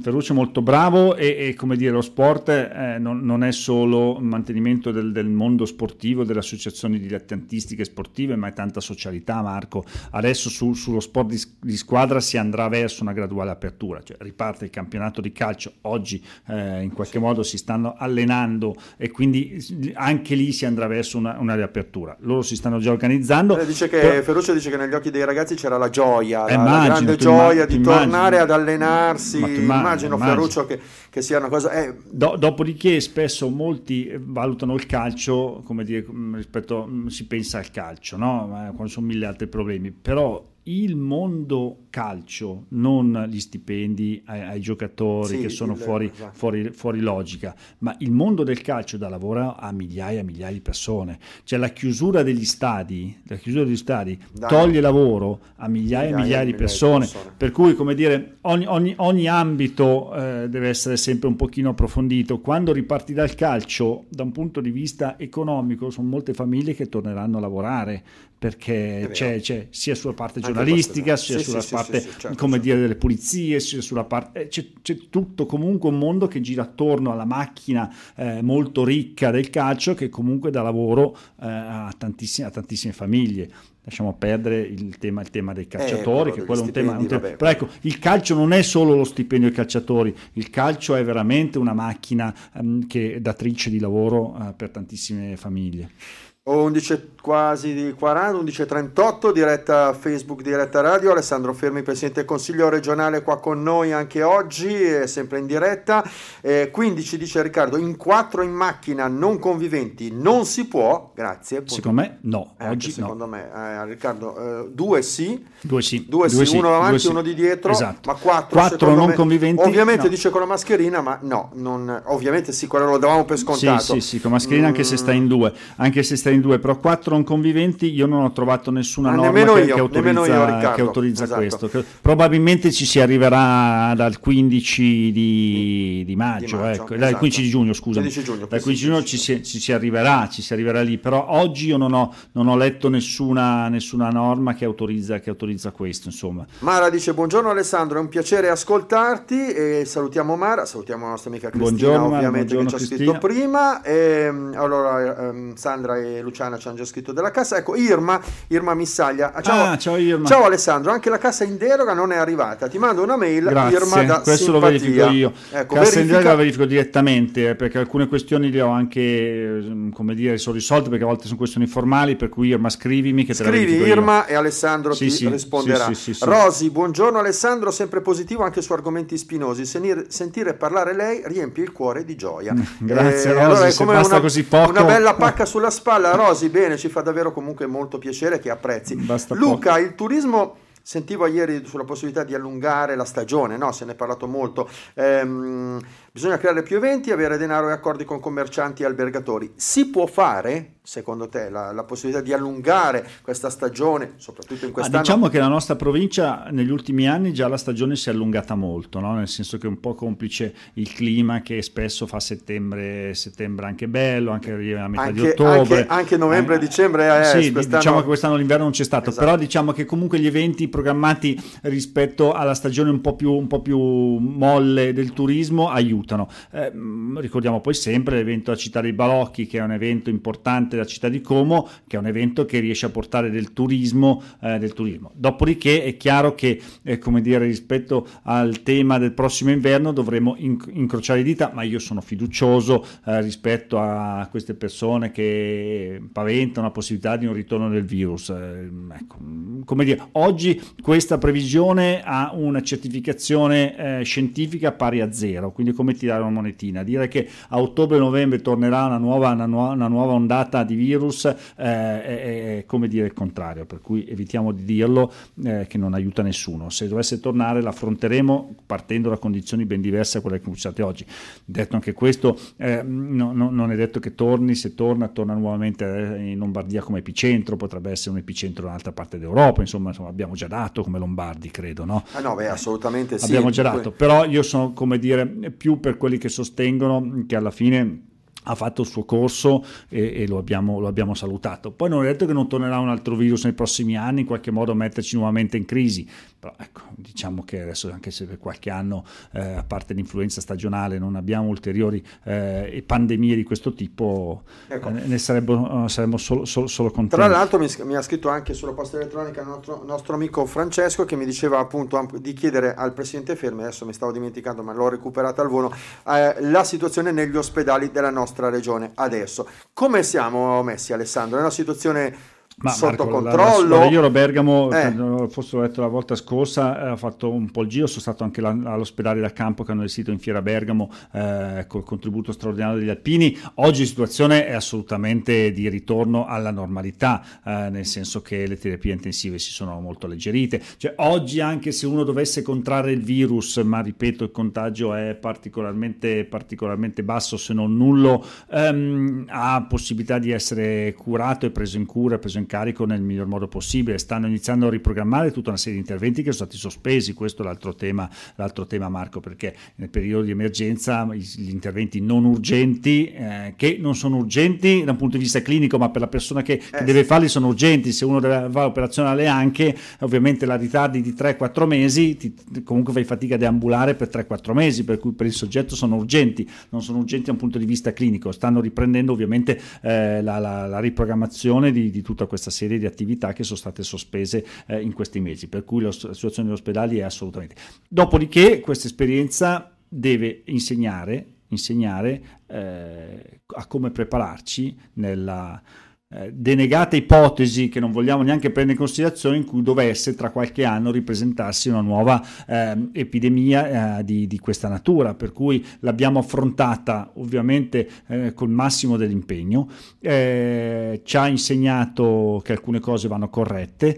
Ferruccio è molto bravo e, e, come dire lo sport eh, non, non, è solo mantenimento del, del, mondo sportivo, delle associazioni dilettantistiche sportive, ma è tanta socialità Marco. Adesso su, sullo sport di, di, squadra si andrà verso una graduale apertura, cioè riparte il campionato di calcio, oggi eh, in qualche modo si stanno allenando e quindi anche lì si andrà verso una, una riapertura. Loro si stanno già organizzando. Eh, dice che, però... Ferruccio dice che negli occhi dei ragazzi c'era la gioia, eh, la, immagino, la grande gioia immagino, di tornare immagino. ad allenare allenarsi, ma, immagino, immagino. Ferruccio che, che, sia una cosa... Eh. Do, dopodiché spesso molti valutano il calcio, come dire, mm, rispetto, mm, si pensa al calcio, no? quando sono mille altri problemi, però il mondo calcio, non gli stipendi ai, ai giocatori sì, che sono il, fuori, esatto. fuori, fuori, logica, ma il mondo del calcio dà lavoro a migliaia e migliaia di persone. Cioè la chiusura degli stadi, la chiusura degli stadi toglie lavoro a migliaia, migliaia e migliaia, migliaia di persone, persone, per cui come dire ogni, ogni, ogni ambito eh, deve essere sempre un pochino approfondito. Quando ripartirà il calcio da un punto di vista economico sono molte famiglie che torneranno a lavorare perché c'è, c'è, sia sulla parte giornalistica, parte sia sulla sì, parte sì, certo, come certo. dire, delle pulizie, sia sulla parte, eh, c'è, c'è, tutto comunque un mondo che gira attorno alla macchina eh, molto ricca del calcio che comunque dà lavoro eh, a, tantissime, a tantissime famiglie lasciamo perdere il tema, il tema dei eh, calciatori, eh, che quello è un tema, un tema. però ecco, il calcio non è solo lo stipendio ai calciatori, il calcio è veramente una macchina um, che è datrice di lavoro uh, per tantissime famiglie. 11 quasi 40, 11.38, diretta Facebook, diretta radio, Alessandro Fermi, Presidente del Consiglio regionale qua con noi anche oggi, è sempre in diretta, eh, 15 dice Riccardo, in quattro in macchina non conviventi non si può, grazie. Appunto. Secondo me no, eh, oggi secondo no. me, eh, Riccardo, eh, due sì, due sì, due due sì, uno davanti, sì. uno di dietro, esatto. ma quattro, quattro non me, conviventi. Ovviamente no. dice con la mascherina, ma no, non, ovviamente sì, quello lo davamo per scontato. Sì, sì, sì, con mascherina mm. anche se sta in due, anche se sta in in due, però quattro non conviventi io non ho trovato nessuna Ma norma che, io, che, autorizza, io, che autorizza esatto. questo. Probabilmente ci si arriverà dal 15 di, di maggio, di ecco. esatto. dal 15 di giugno scusa. Dal 15 giugno ci si, ci si, arriverà, ci si arriverà lì, però oggi io non ho, non ho letto nessuna, nessuna norma che autorizza, che autorizza questo. Insomma. Mara dice buongiorno Alessandro, è un piacere ascoltarti e salutiamo Mara, salutiamo la nostra amica Cristina buongiorno, ovviamente buongiorno, che ci ha scritto prima. E, ehm, allora, ehm, Sandra e Luciana ci hanno già scritto della cassa. Ecco, Irma, Irma Missaglia. Ah, ciao, ah, ciao, Irma. ciao Alessandro, anche la cassa in deroga non è arrivata. Ti mando una mail, Grazie, Irma da questo simpatia. lo verifico io. Ecco, cassa verifica... in deroga la verifico direttamente, eh, perché alcune questioni le ho anche, ehm, come dire, sono risolte, perché a volte sono questioni formali, per cui Irma scrivimi che te Scrivi, la verifico Scrivi Irma io. e Alessandro sì, ti sì, risponderà. Sì, Rosi, buongiorno Alessandro, sempre positivo anche su argomenti spinosi. Senir, sentire parlare lei riempie il cuore di gioia. Grazie eh, Rosi, allora come se basta una, così poco. Una bella pacca sulla spalla la Rosi, bene, ci fa davvero comunque molto piacere che apprezzi. Basta Luca, poco. il turismo... Sentivo ieri sulla possibilità di allungare la stagione, no? se ne è parlato molto. Ehm, Bisogna creare più eventi, avere denaro e accordi con commercianti e albergatori. Si può fare, secondo te, la, la possibilità di allungare questa stagione, soprattutto in ah, quest'anno? Ma diciamo che la nostra provincia negli ultimi anni già la stagione si è allungata molto, no? nel senso che è un po' complice il clima che spesso fa settembre, settembre anche bello, anche a metà anche, di ottobre. Anche, anche novembre e eh, dicembre. Eh, sì, quest'anno... diciamo che quest'anno l'inverno non c'è stato, esatto. però diciamo che comunque gli eventi programmati rispetto alla stagione un po' più, un po più molle del turismo aiutano aiutano. Eh, mm, ricordiamo poi sempre l'evento della città dei Balocchi, che è un evento importante della città di Como, che è un evento che riesce a portare del turismo. Eh, del turismo. Dopodiché è chiaro che, eh, come dire, rispetto al tema del prossimo inverno dovremo inc- incrociare le dita, ma io sono fiducioso eh, rispetto a queste persone che paventano la possibilità di un ritorno del virus. Eh, ecco, mm, come dire, oggi questa previsione ha una certificazione eh, scientifica pari a zero, quindi come come tirare una monetina. Dire che a ottobre-novembre tornerà una nuova, una nuova, una nuova ondata di virus eh, è, è, come dire il contrario, per cui evitiamo di dirlo eh, che non aiuta nessuno. Se dovesse tornare l'affronteremo partendo da condizioni ben diverse da quelle che usate oggi. Detto anche questo, eh, no, no, non è detto che torni, se torna torna nuovamente eh, in Lombardia come epicentro, potrebbe essere un epicentro in un'altra parte d'Europa, insomma, insomma abbiamo già dato come Lombardi, credo. No, ah no beh, assolutamente sì. Abbiamo già dato, però io sono come dire più per quelli che sostengono che alla fine ha fatto il suo corso e, e lo, abbiamo, lo, abbiamo, salutato. Poi non è detto che non tornerà un altro virus nei prossimi anni, in qualche modo metterci nuovamente in crisi, però ecco, diciamo che adesso anche se per qualche anno, eh, a parte l'influenza stagionale, non abbiamo ulteriori eh, pandemie di questo tipo, ecco. Eh, ne saremmo, eh, saremmo solo, solo, solo, contenti. Tra l'altro mi, mi, ha scritto anche sulla posta elettronica il nostro, nostro amico Francesco che mi diceva appunto di chiedere al presidente Fermi, adesso mi stavo dimenticando ma l'ho recuperata al volo, eh, la situazione negli ospedali della nostra regione adesso. Come siamo messi Alessandro? È una situazione ma sotto Marco, controllo. La, la, io ero a Bergamo, eh. forse l'ho detto la volta scorsa, ho fatto un po' il giro, sono stato anche la, all'ospedale da campo che hanno gestito in Fiera Bergamo eh, col contributo straordinario degli alpini. Oggi la situazione è assolutamente di ritorno alla normalità, eh, nel senso che le terapie intensive si sono molto alleggerite. Cioè, oggi anche se uno dovesse contrarre il virus, ma ripeto il contagio è particolarmente, particolarmente basso, se non nullo, ehm, ha possibilità di essere curato e preso in cura, preso in incarico nel miglior modo possibile. Stanno iniziando a riprogrammare tutta una serie di interventi che sono stati sospesi, questo è l'altro tema, l'altro tema Marco, perché nel periodo di emergenza gli interventi non urgenti, eh, che non sono urgenti da un punto di vista clinico, ma per la persona che, che eh, deve sì. farli sono urgenti, se uno deve, fare operazionale anche, ovviamente la ritardi di 3-4 mesi, ti, comunque fai fatica ad ambulare per 3-4 mesi, per cui per il soggetto sono urgenti, non sono urgenti da un punto di vista clinico, stanno riprendendo ovviamente eh, la, la, la riprogrammazione di, di tutta questa questa serie di attività che sono state sospese eh, in questi mesi, per cui la situazione degli ospedali è assolutamente. Dopodiché questa esperienza deve insegnare, insegnare eh, a come prepararci nella eh, denegata ipotesi che non vogliamo neanche prendere in considerazione in cui dovesse tra qualche anno ripresentarsi una nuova eh, epidemia eh, di, di, questa natura, per cui l'abbiamo affrontata ovviamente eh, col massimo dell'impegno, eh, ci ha insegnato che alcune cose vanno corrette,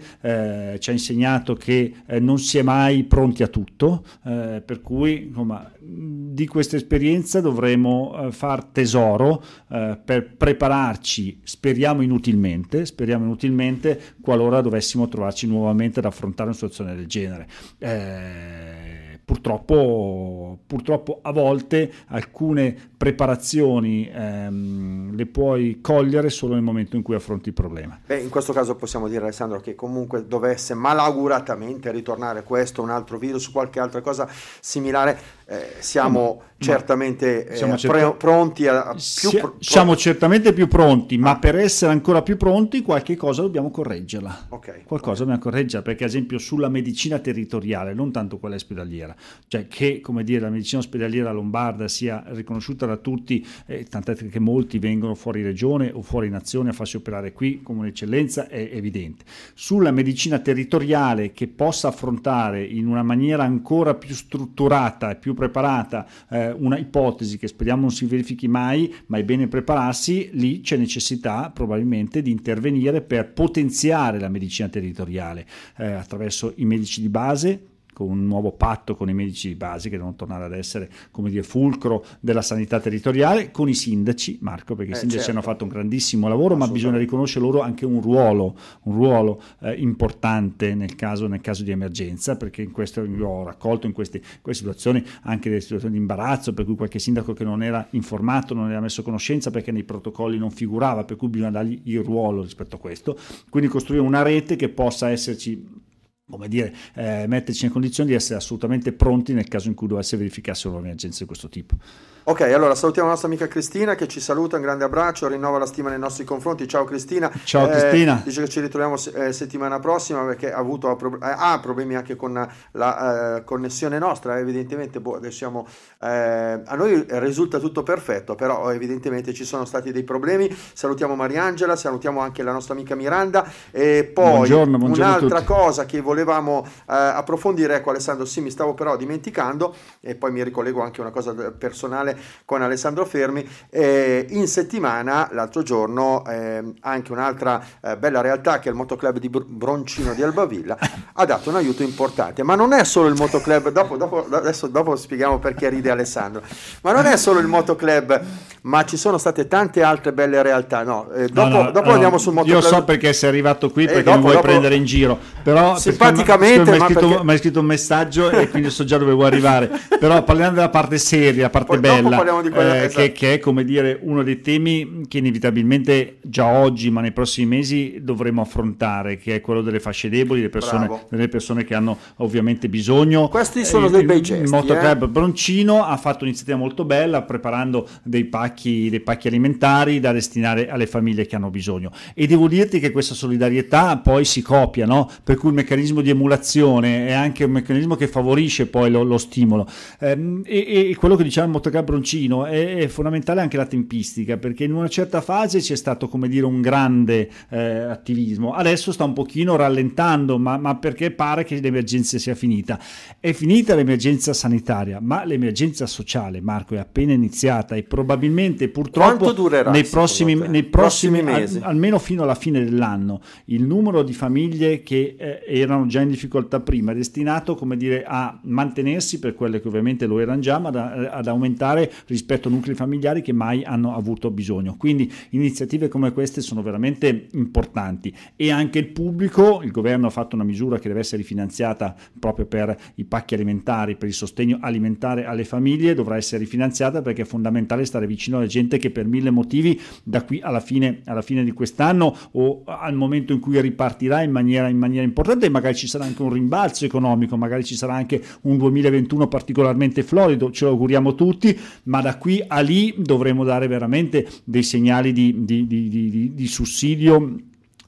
ci ha insegnato che non si è mai pronti a tutto, per cui insomma, di questa esperienza dovremo far tesoro per prepararci, speriamo speriamo inutilmente, speriamo inutilmente qualora dovessimo trovarci nuovamente ad affrontare una situazione del genere. Eh, Purtroppo, purtroppo, a volte alcune preparazioni ehm, le puoi cogliere solo nel momento in cui affronti il problema. Beh, in questo caso possiamo dire Alessandro che comunque dovesse malauguratamente ritornare questo, un altro virus, qualche altra cosa similare, eh, siamo mm, certamente eh, siamo certi... pronti a... Si... Pro... siamo certamente più pronti, ma ah. per essere ancora più pronti qualche cosa dobbiamo correggerla. Okay, qualcosa okay. dobbiamo correggerla perché ad esempio sulla medicina territoriale, non tanto quella ospedaliera, cioè che come dire, la medicina ospedaliera lombarda sia riconosciuta da tutti, eh, tant'è che molti vengono fuori regione o fuori nazione a farsi operare qui come un'eccellenza è evidente. Sulla medicina territoriale che possa affrontare in una maniera ancora più strutturata e più preparata eh, una ipotesi che speriamo non si verifichi mai, ma è bene prepararsi, lì c'è necessità probabilmente di intervenire per potenziare la medicina territoriale eh, attraverso i medici di base, con un nuovo patto con i medici di base che devono tornare ad essere, come dire, fulcro della sanità territoriale, con i sindaci, Marco, perché eh, i sindaci certo. hanno fatto un grandissimo lavoro, ma bisogna riconoscere loro anche un ruolo, un ruolo eh, importante nel caso, nel caso, di emergenza, perché in questo, io ho raccolto in queste, queste situazioni anche delle situazioni di imbarazzo, per cui qualche sindaco che non era informato, non era messo a conoscenza perché nei protocolli non figurava, per cui bisogna dargli il ruolo rispetto a questo. Quindi costruire una rete che possa esserci come dire, eh, metterci in condizione di essere assolutamente pronti nel caso in cui dovesse verificarsi un'emergenza di questo tipo. Ok, allora salutiamo la nostra amica Cristina che ci saluta, un grande abbraccio, rinnova la stima nei nostri confronti. Ciao Cristina. Ciao eh, Cristina. Dice che ci ritroviamo eh, settimana prossima perché ha avuto ha eh, problemi anche con la eh, connessione nostra, evidentemente boh, siamo, eh, a noi risulta tutto perfetto, però evidentemente ci sono stati dei problemi. Salutiamo Mariangela, salutiamo anche la nostra amica Miranda e poi buongiorno, buongiorno un'altra cosa che volevo volevamo eh, approfondire, ecco Alessandro, sì, mi stavo però dimenticando, e poi mi ricollego anche una cosa personale con Alessandro Fermi, eh, in settimana, l'altro giorno, eh, anche un'altra eh, bella realtà che è il motoclub di Broncino di Albavilla, ha dato un aiuto importante, ma non è solo il motoclub, dopo, dopo, adesso, dopo spieghiamo perché ride Alessandro, ma non è solo il motoclub, ma ci sono state tante altre belle realtà, no, eh, dopo, no, no, dopo no, andiamo sul motoclub. Io so perché sei arrivato qui, eh, perché non vuoi prendere in giro, però... Si fa, praticamente. Ma, scritto, perché... scritto, un messaggio e quindi so già dove vuoi arrivare. Però parliamo della parte seria, la parte Poi bella, eh, che, esatto. che, è come dire uno dei temi che inevitabilmente già oggi, ma nei prossimi mesi dovremo affrontare, che è quello delle fasce deboli, delle persone, delle persone che hanno ovviamente bisogno. Questi sono eh, dei bei gesti. Il eh. Motoclub eh? Broncino ha fatto un'iniziativa molto bella preparando dei pacchi, dei pacchi alimentari da destinare alle famiglie che hanno bisogno. E devo dirti che questa solidarietà poi si copia, no? per cui il meccanismo meccanismo di emulazione, è anche un meccanismo che favorisce poi lo, lo stimolo. Ehm, e, e, quello che diceva il Motocar è, è, fondamentale anche la tempistica, perché in una certa fase c'è stato, come dire, un grande eh, attivismo. Adesso sta un pochino rallentando, ma, ma perché pare che l'emergenza sia finita. È finita l'emergenza sanitaria, ma l'emergenza sociale, Marco, è appena iniziata e probabilmente purtroppo durerà, nei, prossimi, nei prossimi, prossimi mesi, al, almeno fino alla fine dell'anno, il numero di famiglie che eh, erano erano già in difficoltà prima, è destinato come dire, a mantenersi per quelle che ovviamente lo erano già, ma eh, ad, aumentare rispetto a nuclei familiari che mai hanno avuto bisogno. Quindi iniziative come queste sono veramente importanti e anche il pubblico, il governo ha fatto una misura che deve essere rifinanziata proprio per i pacchi alimentari, per il sostegno alimentare alle famiglie, dovrà essere rifinanziata perché è fondamentale stare vicino alla gente che per mille motivi da qui alla fine, alla fine di quest'anno o al momento in cui ripartirà in maniera, in maniera importante magari magari ci sarà anche un rimbalzo economico, magari ci sarà anche un 2021 particolarmente florido, ce lo auguriamo tutti, ma da qui a lì dovremo dare veramente dei segnali di, di, di, di sussidio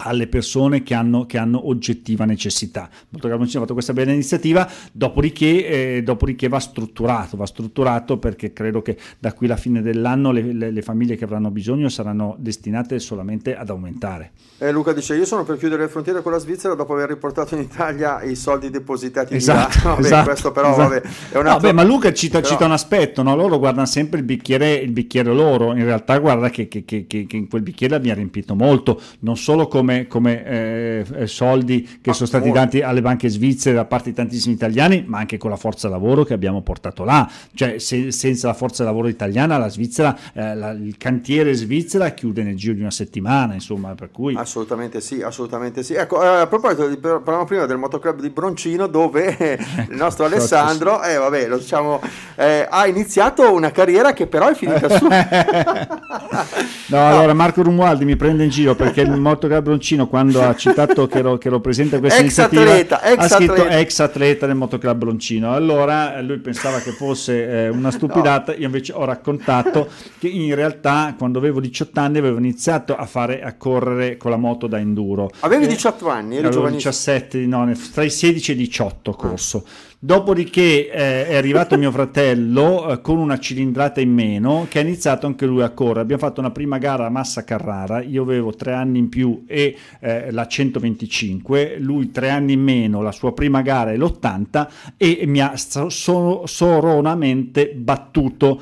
alle persone che hanno, che hanno oggettiva necessità. Molto Carboncini ha fatto questa bella iniziativa, dopodiché, eh, dopodiché, va strutturato, va strutturato perché credo che da qui alla fine dell'anno le, le, le famiglie che avranno bisogno saranno destinate solamente ad aumentare. Eh, Luca dice io sono per chiudere le frontiere con la Svizzera dopo aver riportato in Italia i soldi depositati esatto, in Vabbè, esatto, questo però esatto. vabbè, è un altro... Vabbè, ma Luca cita, però... cita un aspetto, no? loro guardano sempre il bicchiere, il bicchiere loro, in realtà guarda che, che, che in quel bicchiere abbiamo riempito molto, non solo come come, come eh, eh soldi che ah, sono stati dati alle banche svizzere da parte di tantissimi italiani, ma anche con la forza lavoro che abbiamo portato là. Cioè, se, senza la forza lavoro italiana, la Svizzera, eh, la, il cantiere Svizzera chiude nel giro di una settimana, insomma, per cui... Assolutamente sì, assolutamente sì. Ecco, eh, a proposito, parlavamo prima del motoclub di Broncino, dove il nostro Alessandro, eh, vabbè, lo diciamo, eh, ha iniziato una carriera che però è finita su... no, no, allora Marco Rumualdi mi prende in giro perché il motoclub Broncino Biancino quando ha citato che ero, che ero presente a questa ex iniziativa atleta, ex ha scritto atleta. ex atleta del motoclub Loncino allora eh, lui pensava che fosse eh, una stupidata no. io invece ho raccontato che in realtà quando avevo 18 anni avevo iniziato a fare a correre con la moto da enduro avevi 18 eh, anni? eri 17 no, tra i 16 e i 18 corso ah Dopodiché eh, è arrivato mio fratello eh, con una cilindrata in meno che ha iniziato anche lui a correre. Abbiamo fatto una prima gara a Massa Carrara, io avevo tre anni in più e eh, la 125, lui tre anni in meno, la sua prima gara è l'80 e mi ha soronamente battuto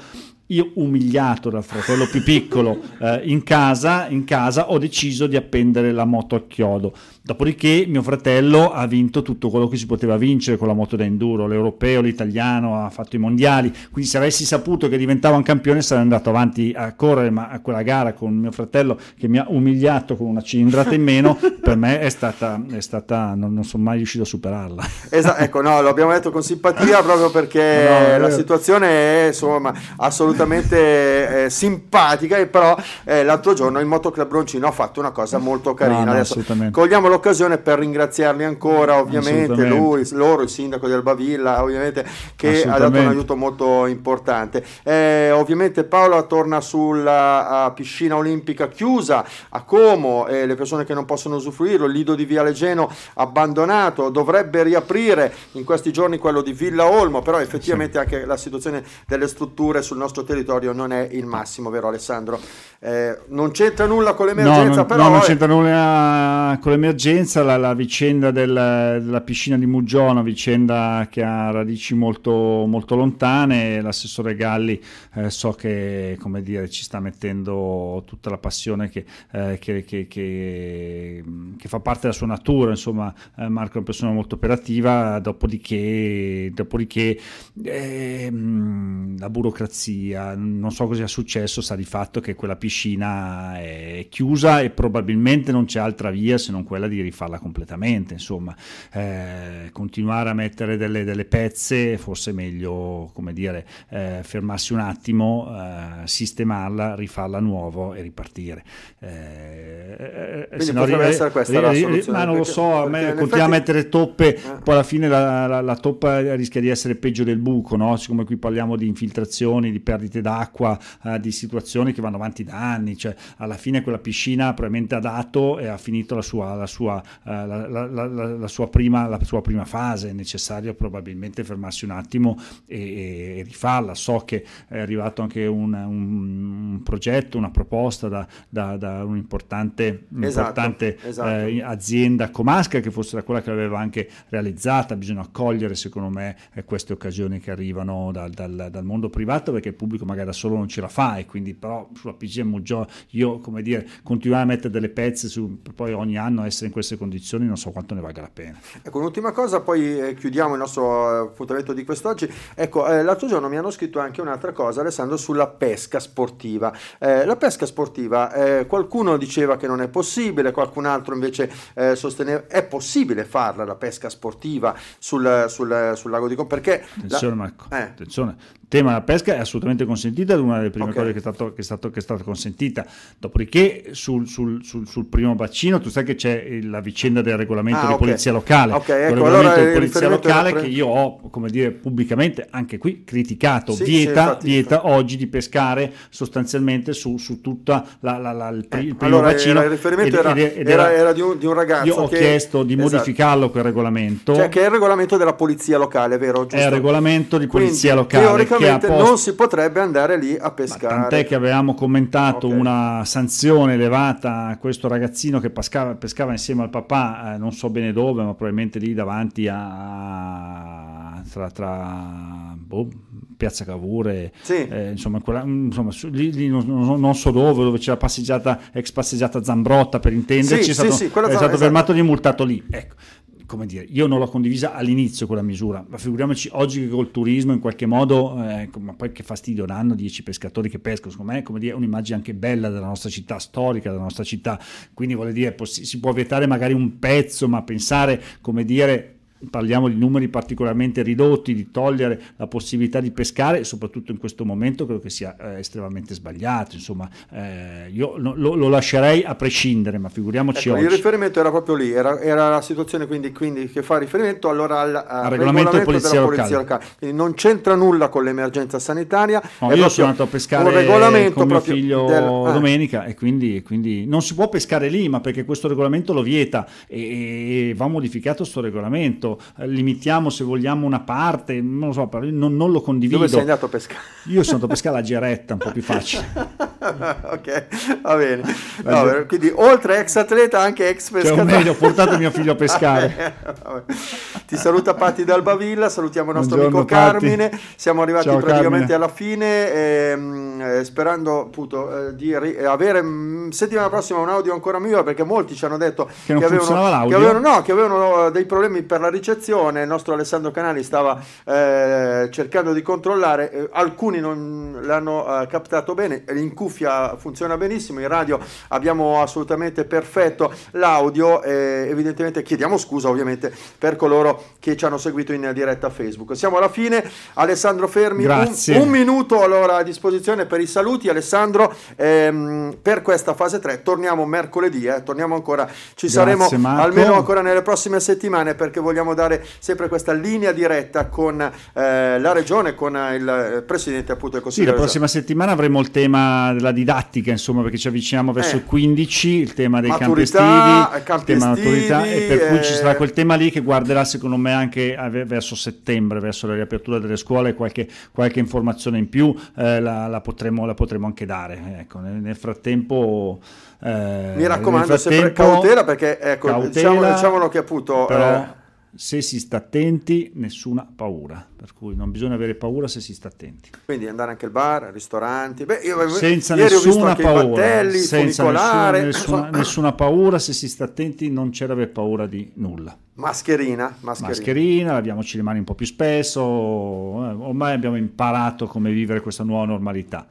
io umiliato dal fratello più piccolo eh, in, casa, in, casa, ho deciso di appendere la moto a chiodo Dopodiché mio fratello ha vinto tutto quello che si poteva vincere con la moto da enduro, l'europeo, l'italiano, ha fatto i mondiali, quindi se avessi saputo che diventava un campione sarei andato avanti a correre, ma a quella gara con mio fratello che mi ha umiliato con una cilindrata in meno, per me è stata, è stata non, non, sono mai riuscito a superarla. Esatto, ecco, no, lo abbiamo detto con simpatia proprio perché no, la situazione è insomma assolutamente eh, simpatica, e però eh, l'altro giorno il Motoclub Roncino ha fatto una cosa molto carina. No, no, Adesso cogliamolo l'occasione per ringraziarli ancora, mm, ovviamente, lui, loro, il sindaco del Bavilla, ovviamente, che ha dato un aiuto molto importante. Eh, ovviamente Paolo torna sulla piscina olimpica chiusa a Como, eh, le persone che non possono usufruirlo, il lido di Via Legeno abbandonato, dovrebbe riaprire in questi giorni quello di Villa Olmo, però effettivamente sì. anche la situazione delle strutture sul nostro territorio non è il massimo, vero Alessandro? Eh, non c'entra nulla con l'emergenza, no, non, però... No, non c'entra nulla con l'emergenza Piacenza la, la vicenda del, della piscina di Muggiò, vicenda che ha radici molto, molto lontane, l'assessore Galli eh, so che come dire, ci sta mettendo tutta la passione che, eh, che, che, che, fa parte della sua natura, insomma eh, Marco è una persona molto operativa, dopodiché, dopodiché ehm, la burocrazia, non so cosa sia successo, sa di fatto che quella piscina è chiusa e probabilmente non c'è altra via se non quella di di rifarla completamente, insomma, eh, continuare a mettere delle, delle, pezze, forse è meglio, come dire, eh, fermarsi un attimo, eh, sistemarla, rifarla a nuovo e ripartire. Eh, eh Quindi potrebbe no, essere questa la soluzione. Ma non lo so, a me continua a mettere toppe, eh. poi alla fine la, la, la, toppa rischia di essere peggio del buco, no? siccome qui parliamo di infiltrazioni, di perdite d'acqua, eh, di situazioni che vanno avanti da anni, cioè alla fine quella piscina probabilmente ha dato e ha finito la sua, la sua sua, eh, la, la, la, sua prima, la, sua, prima, fase, è necessario probabilmente fermarsi un attimo e, e rifarla. So che è arrivato anche un, un, un progetto, una proposta da, da, da un'importante esatto, eh, esatto. eh, azienda comasca che fosse da quella che l'aveva anche realizzata. Bisogna accogliere, secondo me, eh, queste occasioni che arrivano dal, dal, dal mondo privato perché il pubblico magari da solo non ce la fa e quindi però sulla PGM io come dire continuare a mettere delle pezze su, per poi ogni anno essere in queste condizioni non so quanto ne valga la pena. Ecco, un'ultima cosa, poi eh, chiudiamo il nostro eh, appuntamento eh, di quest'oggi. Ecco, eh, l'altro giorno mi hanno scritto anche un'altra cosa, Alessandro, sulla pesca sportiva. Eh, la pesca sportiva, eh, qualcuno diceva che non è possibile, qualcun altro invece sosteneva è possibile farla la pesca sportiva sul, sul, sul lago di Como, perché... Attenzione la... Marco, attenzione, tema della pesca è assolutamente consentita, è una delle prime okay. cose che è, stato, che, è stato, che è, stata consentita. Dopodiché sul, sul, sul, sul, primo bacino tu sai che c'è la vicenda del regolamento ah, di okay. polizia locale, okay, ecco, regolamento allora, di polizia locale che io ho, come dire, pubblicamente anche qui criticato, sì, vieta, sì, vieta oggi di pescare sostanzialmente su, su tutta eh, il, primo allora, bacino. Il riferimento ed, era, ed era, era di, un, di, un, ragazzo. Io ho chiesto di esatto. modificarlo quel regolamento. Cioè che è il regolamento della polizia locale, vero? Giusto? È il regolamento di polizia Quindi, locale Sicuramente posto... non si potrebbe andare lì a pescare. Ma tant'è che avevamo commentato okay. una sanzione elevata a questo ragazzino che pescava, pescava insieme al papà, eh, non so bene dove, ma probabilmente lì davanti a... tra... tra boh, Piazza Cavour, sì. eh, insomma, quella, mm, insomma su, lì, lì non, non, so dove, dove c'è la passeggiata, ex passeggiata Zambrotta per intenderci, sì, è stato, sì, è stato esatto. fermato e multato lì. Ecco come dire, io non l'ho condivisa all'inizio quella misura, ma figuriamoci oggi che col turismo in qualche modo, eh, ecco, ma poi che fastidio danno 10 pescatori che pescano, secondo me dire, è un'immagine anche bella della nostra città, storica della nostra città, quindi vuol dire si può vietare magari un pezzo, ma pensare, come dire, parliamo di numeri particolarmente ridotti, di togliere la possibilità di pescare, soprattutto in questo momento credo che sia eh, estremamente sbagliato, insomma eh, io no, lo, lo, lascerei a prescindere, ma figuriamoci ecco, oggi. Il riferimento era proprio lì, era, era la situazione quindi, quindi, che fa riferimento allora al, al, al regolamento, regolamento di polizia della polizia locale. locale. quindi non c'entra nulla con l'emergenza sanitaria. No, io sono andato a pescare con mio figlio del, eh. domenica e quindi, quindi, non si può pescare lì, ma perché questo regolamento lo vieta e, e va modificato questo regolamento Certo, eh, limitiamo se vogliamo una parte, non lo so, non, non lo condivido. Dove sei andato a pescare? Io sono andato a pescare la Geretta, un po' più facile. ok, va bene. No, eh, quindi oltre ex atleta anche ex cioè, pescatore. Cioè, meglio, ho portato mio figlio a pescare. Eh, Ti saluta Patti d'Albavilla, salutiamo il nostro Buongiorno, amico Patti. Carmine, siamo arrivati Ciao, praticamente Carmine. alla fine, ehm, sperando appunto eh, di ri- avere mh, mm, settimana prossima un audio ancora migliore perché molti ci hanno detto che, non che, avevano, che avevano, no, che avevano dei problemi per la ricerca ricezione, il nostro Alessandro Canali stava eh, cercando di controllare, eh, alcuni non l'hanno eh, captato bene, in cuffia funziona benissimo, in radio abbiamo assolutamente perfetto l'audio e evidentemente chiediamo scusa ovviamente per coloro che ci hanno seguito in diretta Facebook. Siamo alla fine, Alessandro Fermi, un, un, minuto allora a disposizione per i saluti, Alessandro, ehm, per questa fase 3 torniamo mercoledì, eh, torniamo ancora, ci Grazie, saremo Marco. almeno ancora nelle prossime settimane perché vogliamo vogliamo dare sempre questa linea diretta con eh, la regione, con eh, il presidente appunto del Consiglio. Sì, la prossima settimana avremo il tema della didattica, insomma, perché ci avviciniamo verso eh. il 15, il tema dei campi estivi, campi il tema estivi, eh, maturità, e per cui ci sarà eh. quel tema lì che guarderà secondo me anche verso settembre, verso la riapertura delle scuole, qualche, qualche informazione in più la, la, potremo, la, potremo, anche dare. Ecco, nel, nel frattempo... Eh, Mi raccomando, frattempo, sempre cautela perché ecco, cautela, diciamo, diciamolo che appunto... Però, eh, se si sta attenti nessuna paura, per cui non bisogna avere paura se si sta attenti. Quindi andare anche al bar, ai ristoranti, Beh, io, senza nessuna paura, battelli, senza eh, nessuna, nessuna, nessuna, paura, se si sta attenti non c'è da aver paura di nulla. Mascherina, mascherina. mascherina, laviamoci le mani un po' più spesso, eh, ormai abbiamo imparato come vivere questa nuova normalità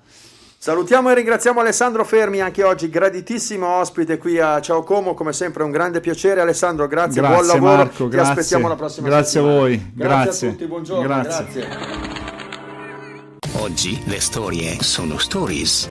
Salutiamo e ringraziamo Alessandro Fermi, anche oggi graditissimo ospite qui a Ciao Como, come sempre un grande piacere Alessandro, grazie, grazie buon lavoro, Marco, ti grazie, aspettiamo la prossima grazie settimana. Grazie a voi, grazie, grazie a tutti, buongiorno, grazie. grazie. Oggi le storie sono stories